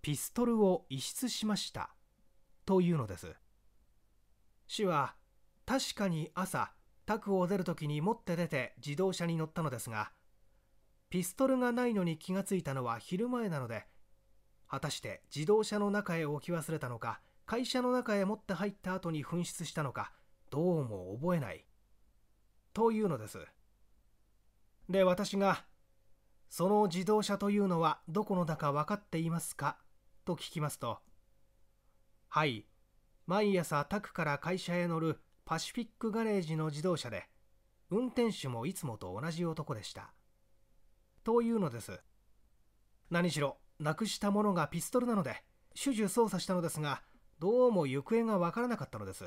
ピストルを遺失しましたというのです死は確かに朝宅を出る時に持って出て自動車に乗ったのですがピストルがないのに気がついたのは昼前なので果たして自動車の中へ置き忘れたのか会社の中へ持って入った後に紛失したのかどうも覚えないというのですで私が「その自動車というのはどこのだか分かっていますか?」と聞きますと「はい毎朝宅から会社へ乗るパシフィックガレージの自動車で運転手もいつもと同じ男でした」というのです何しろなくしたものがピストルなので手術操作したのですがどうも行方が分からなかったのです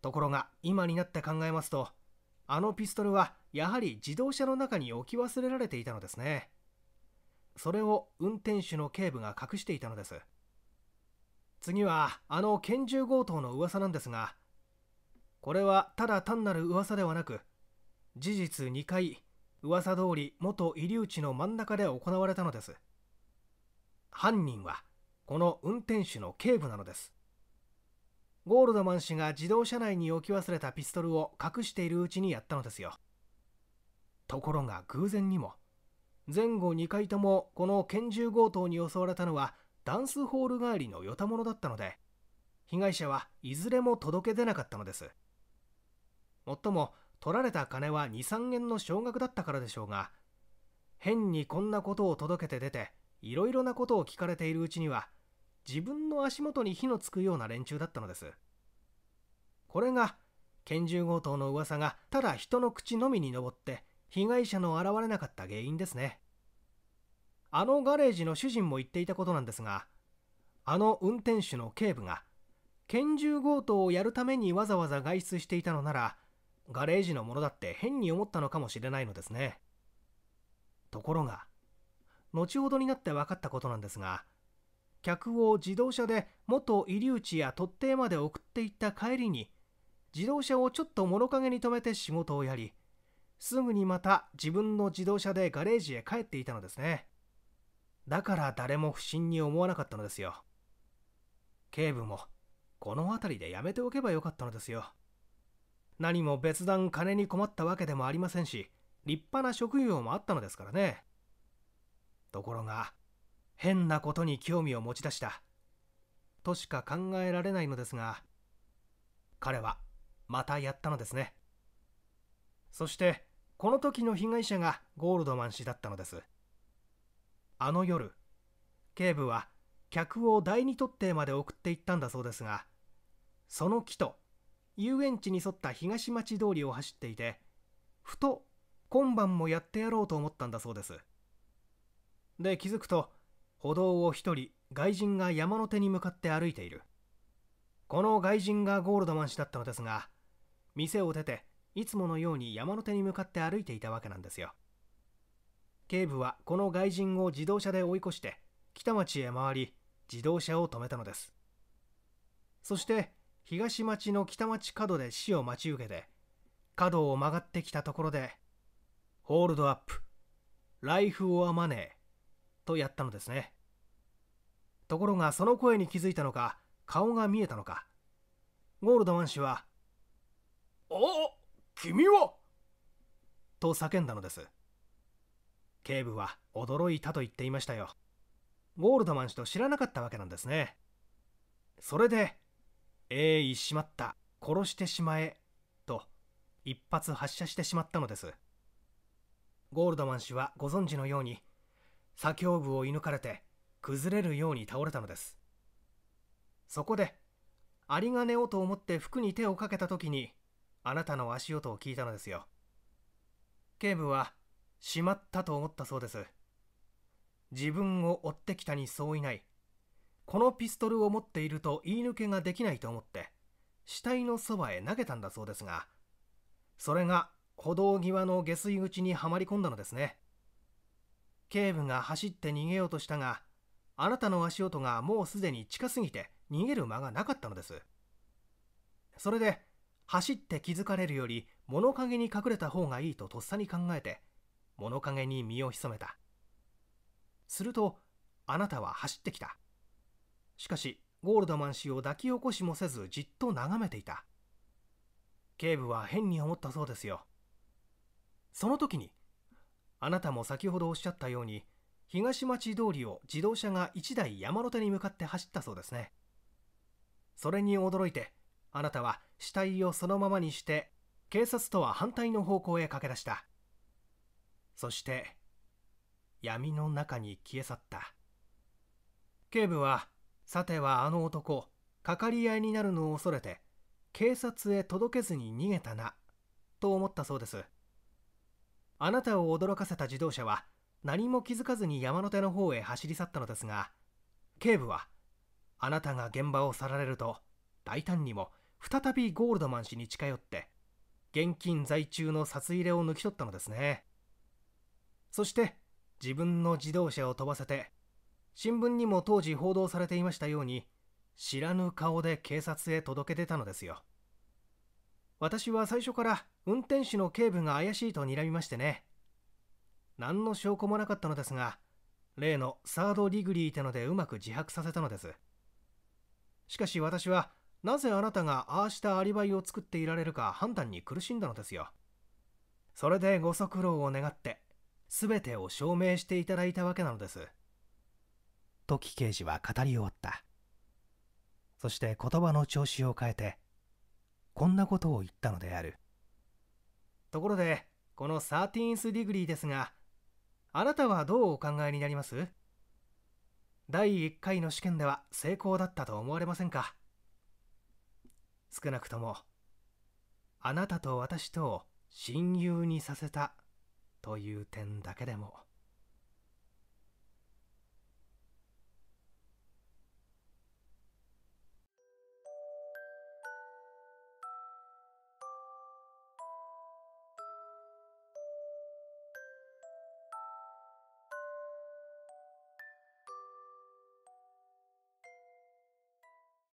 ところが今になって考えますとあのピストルはやはり自動車の中に置き忘れられていたのですねそれを運転手の警部が隠していたのです次はあの拳銃強盗の噂なんですがこれはただ単なる噂ではなく事実2回噂通り元入り口の真ん中で行われたのです犯人はこの運転手の警部なのですゴールドマン氏が自動車内に置き忘れたピストルを隠しているうちにやったのですよところが偶然にも前後2回ともこの拳銃強盗に襲われたのはダンスホール帰りのよたものだったので被害者はいずれも届け出なかったのですもっとも取られた金は23円の少額だったからでしょうが変にこんなことを届けて出ていろいろなことを聞かれているうちには自分の足元に火のつくような連中だったのですこれが拳銃強盗の噂がただ人の口のみに上って被害者の現れなかった原因ですねあのガレージの主人も言っていたことなんですがあの運転手の警部が拳銃強盗をやるためにわざわざ外出していたのならガレージのものだって変に思ったのかもしれないのですねところが後ほどになって分かったことなんですが客を自動車で元入口や特定まで送っていった帰りに自動車をちょっと物陰に止めて仕事をやりすぐにまた自分の自動車でガレージへ帰っていたのですねだから誰も不審に思わなかったのですよ警部もこの辺りでやめておけばよかったのですよ何も別段金に困ったわけでもありませんし立派な職業もあったのですからねところが変なことに興味を持ち出したとしか考えられないのですが彼はまたやったのですねそしてこの時の被害者がゴールドマン氏だったのですあの夜警部は客を第二特定まで送っていったんだそうですがその木と遊園地に沿った東町通りを走っていてふと今晩もやってやろうと思ったんだそうですで気づくと歩道を一人外人が山の手に向かって歩いているこの外人がゴールドマン氏だったのですが店を出ていつものように山の手に向かって歩いていたわけなんですよ警部はこの外人を自動車で追い越して北町へ回り自動車を止めたのですそして東町の北町角で死を待ち受けて角を曲がってきたところでホールドアップライフ・オア・マネーとやったのですねところがその声に気づいたのか顔が見えたのかゴールドマン氏は「あ君は!」と叫んだのです警部は驚いたと言っていましたよゴールドマン氏と知らなかったわけなんですねそれで「えいしまった殺してしまえ」と一発発射してしまったのですゴールドマン氏はご存知のように左胸部を射抜かれて崩れるように倒れたのですそこで有りようと思って服に手をかけた時にあなたの足音を聞いたのですよ警部はしまったと思ったそうです自分を追ってきたに相違ないこのピストルを持っていると言い抜けができないと思って死体のそばへ投げたんだそうですがそれが歩道際の下水口にはまり込んだのですね警部が走って逃げようとしたが、あなたの足音がもうすでに近すぎて逃げる間がなかったのです。それで、走って気づかれるより物陰に隠れた方がいいととっさに考えて、物陰に身を潜めた。すると、あなたは走ってきた。しかし、ゴールドマン氏を抱き起こしもせずじっと眺めていた。警部は変に思ったそうですよ。その時に、あなたも先ほどおっしゃったように東町通りを自動車が1台山の手に向かって走ったそうですねそれに驚いてあなたは死体をそのままにして警察とは反対の方向へ駆け出したそして闇の中に消え去った警部はさてはあの男かかり合いになるのを恐れて警察へ届けずに逃げたなと思ったそうですあなたを驚かせた自動車は何も気づかずに山手の方へ走り去ったのですが警部はあなたが現場を去られると大胆にも再びゴールドマン氏に近寄って現金在中の札入れを抜き取ったのですねそして自分の自動車を飛ばせて新聞にも当時報道されていましたように知らぬ顔で警察へ届け出たのですよ私は最初から運転手の警部が怪しいと睨みましてね何の証拠もなかったのですが例のサードディグリーってのでうまく自白させたのですしかし私はなぜあなたがああしたアリバイを作っていられるか判断に苦しんだのですよそれでご足労を願って全てを証明していただいたわけなのです時刑事は語り終わったそして言葉の調子を変えてこんなことを言ったのであるところでこのサー 13th ディグリーですがあなたはどうお考えになります第1回の試験では成功だったと思われませんか少なくともあなたと私とを親友にさせたという点だけでも。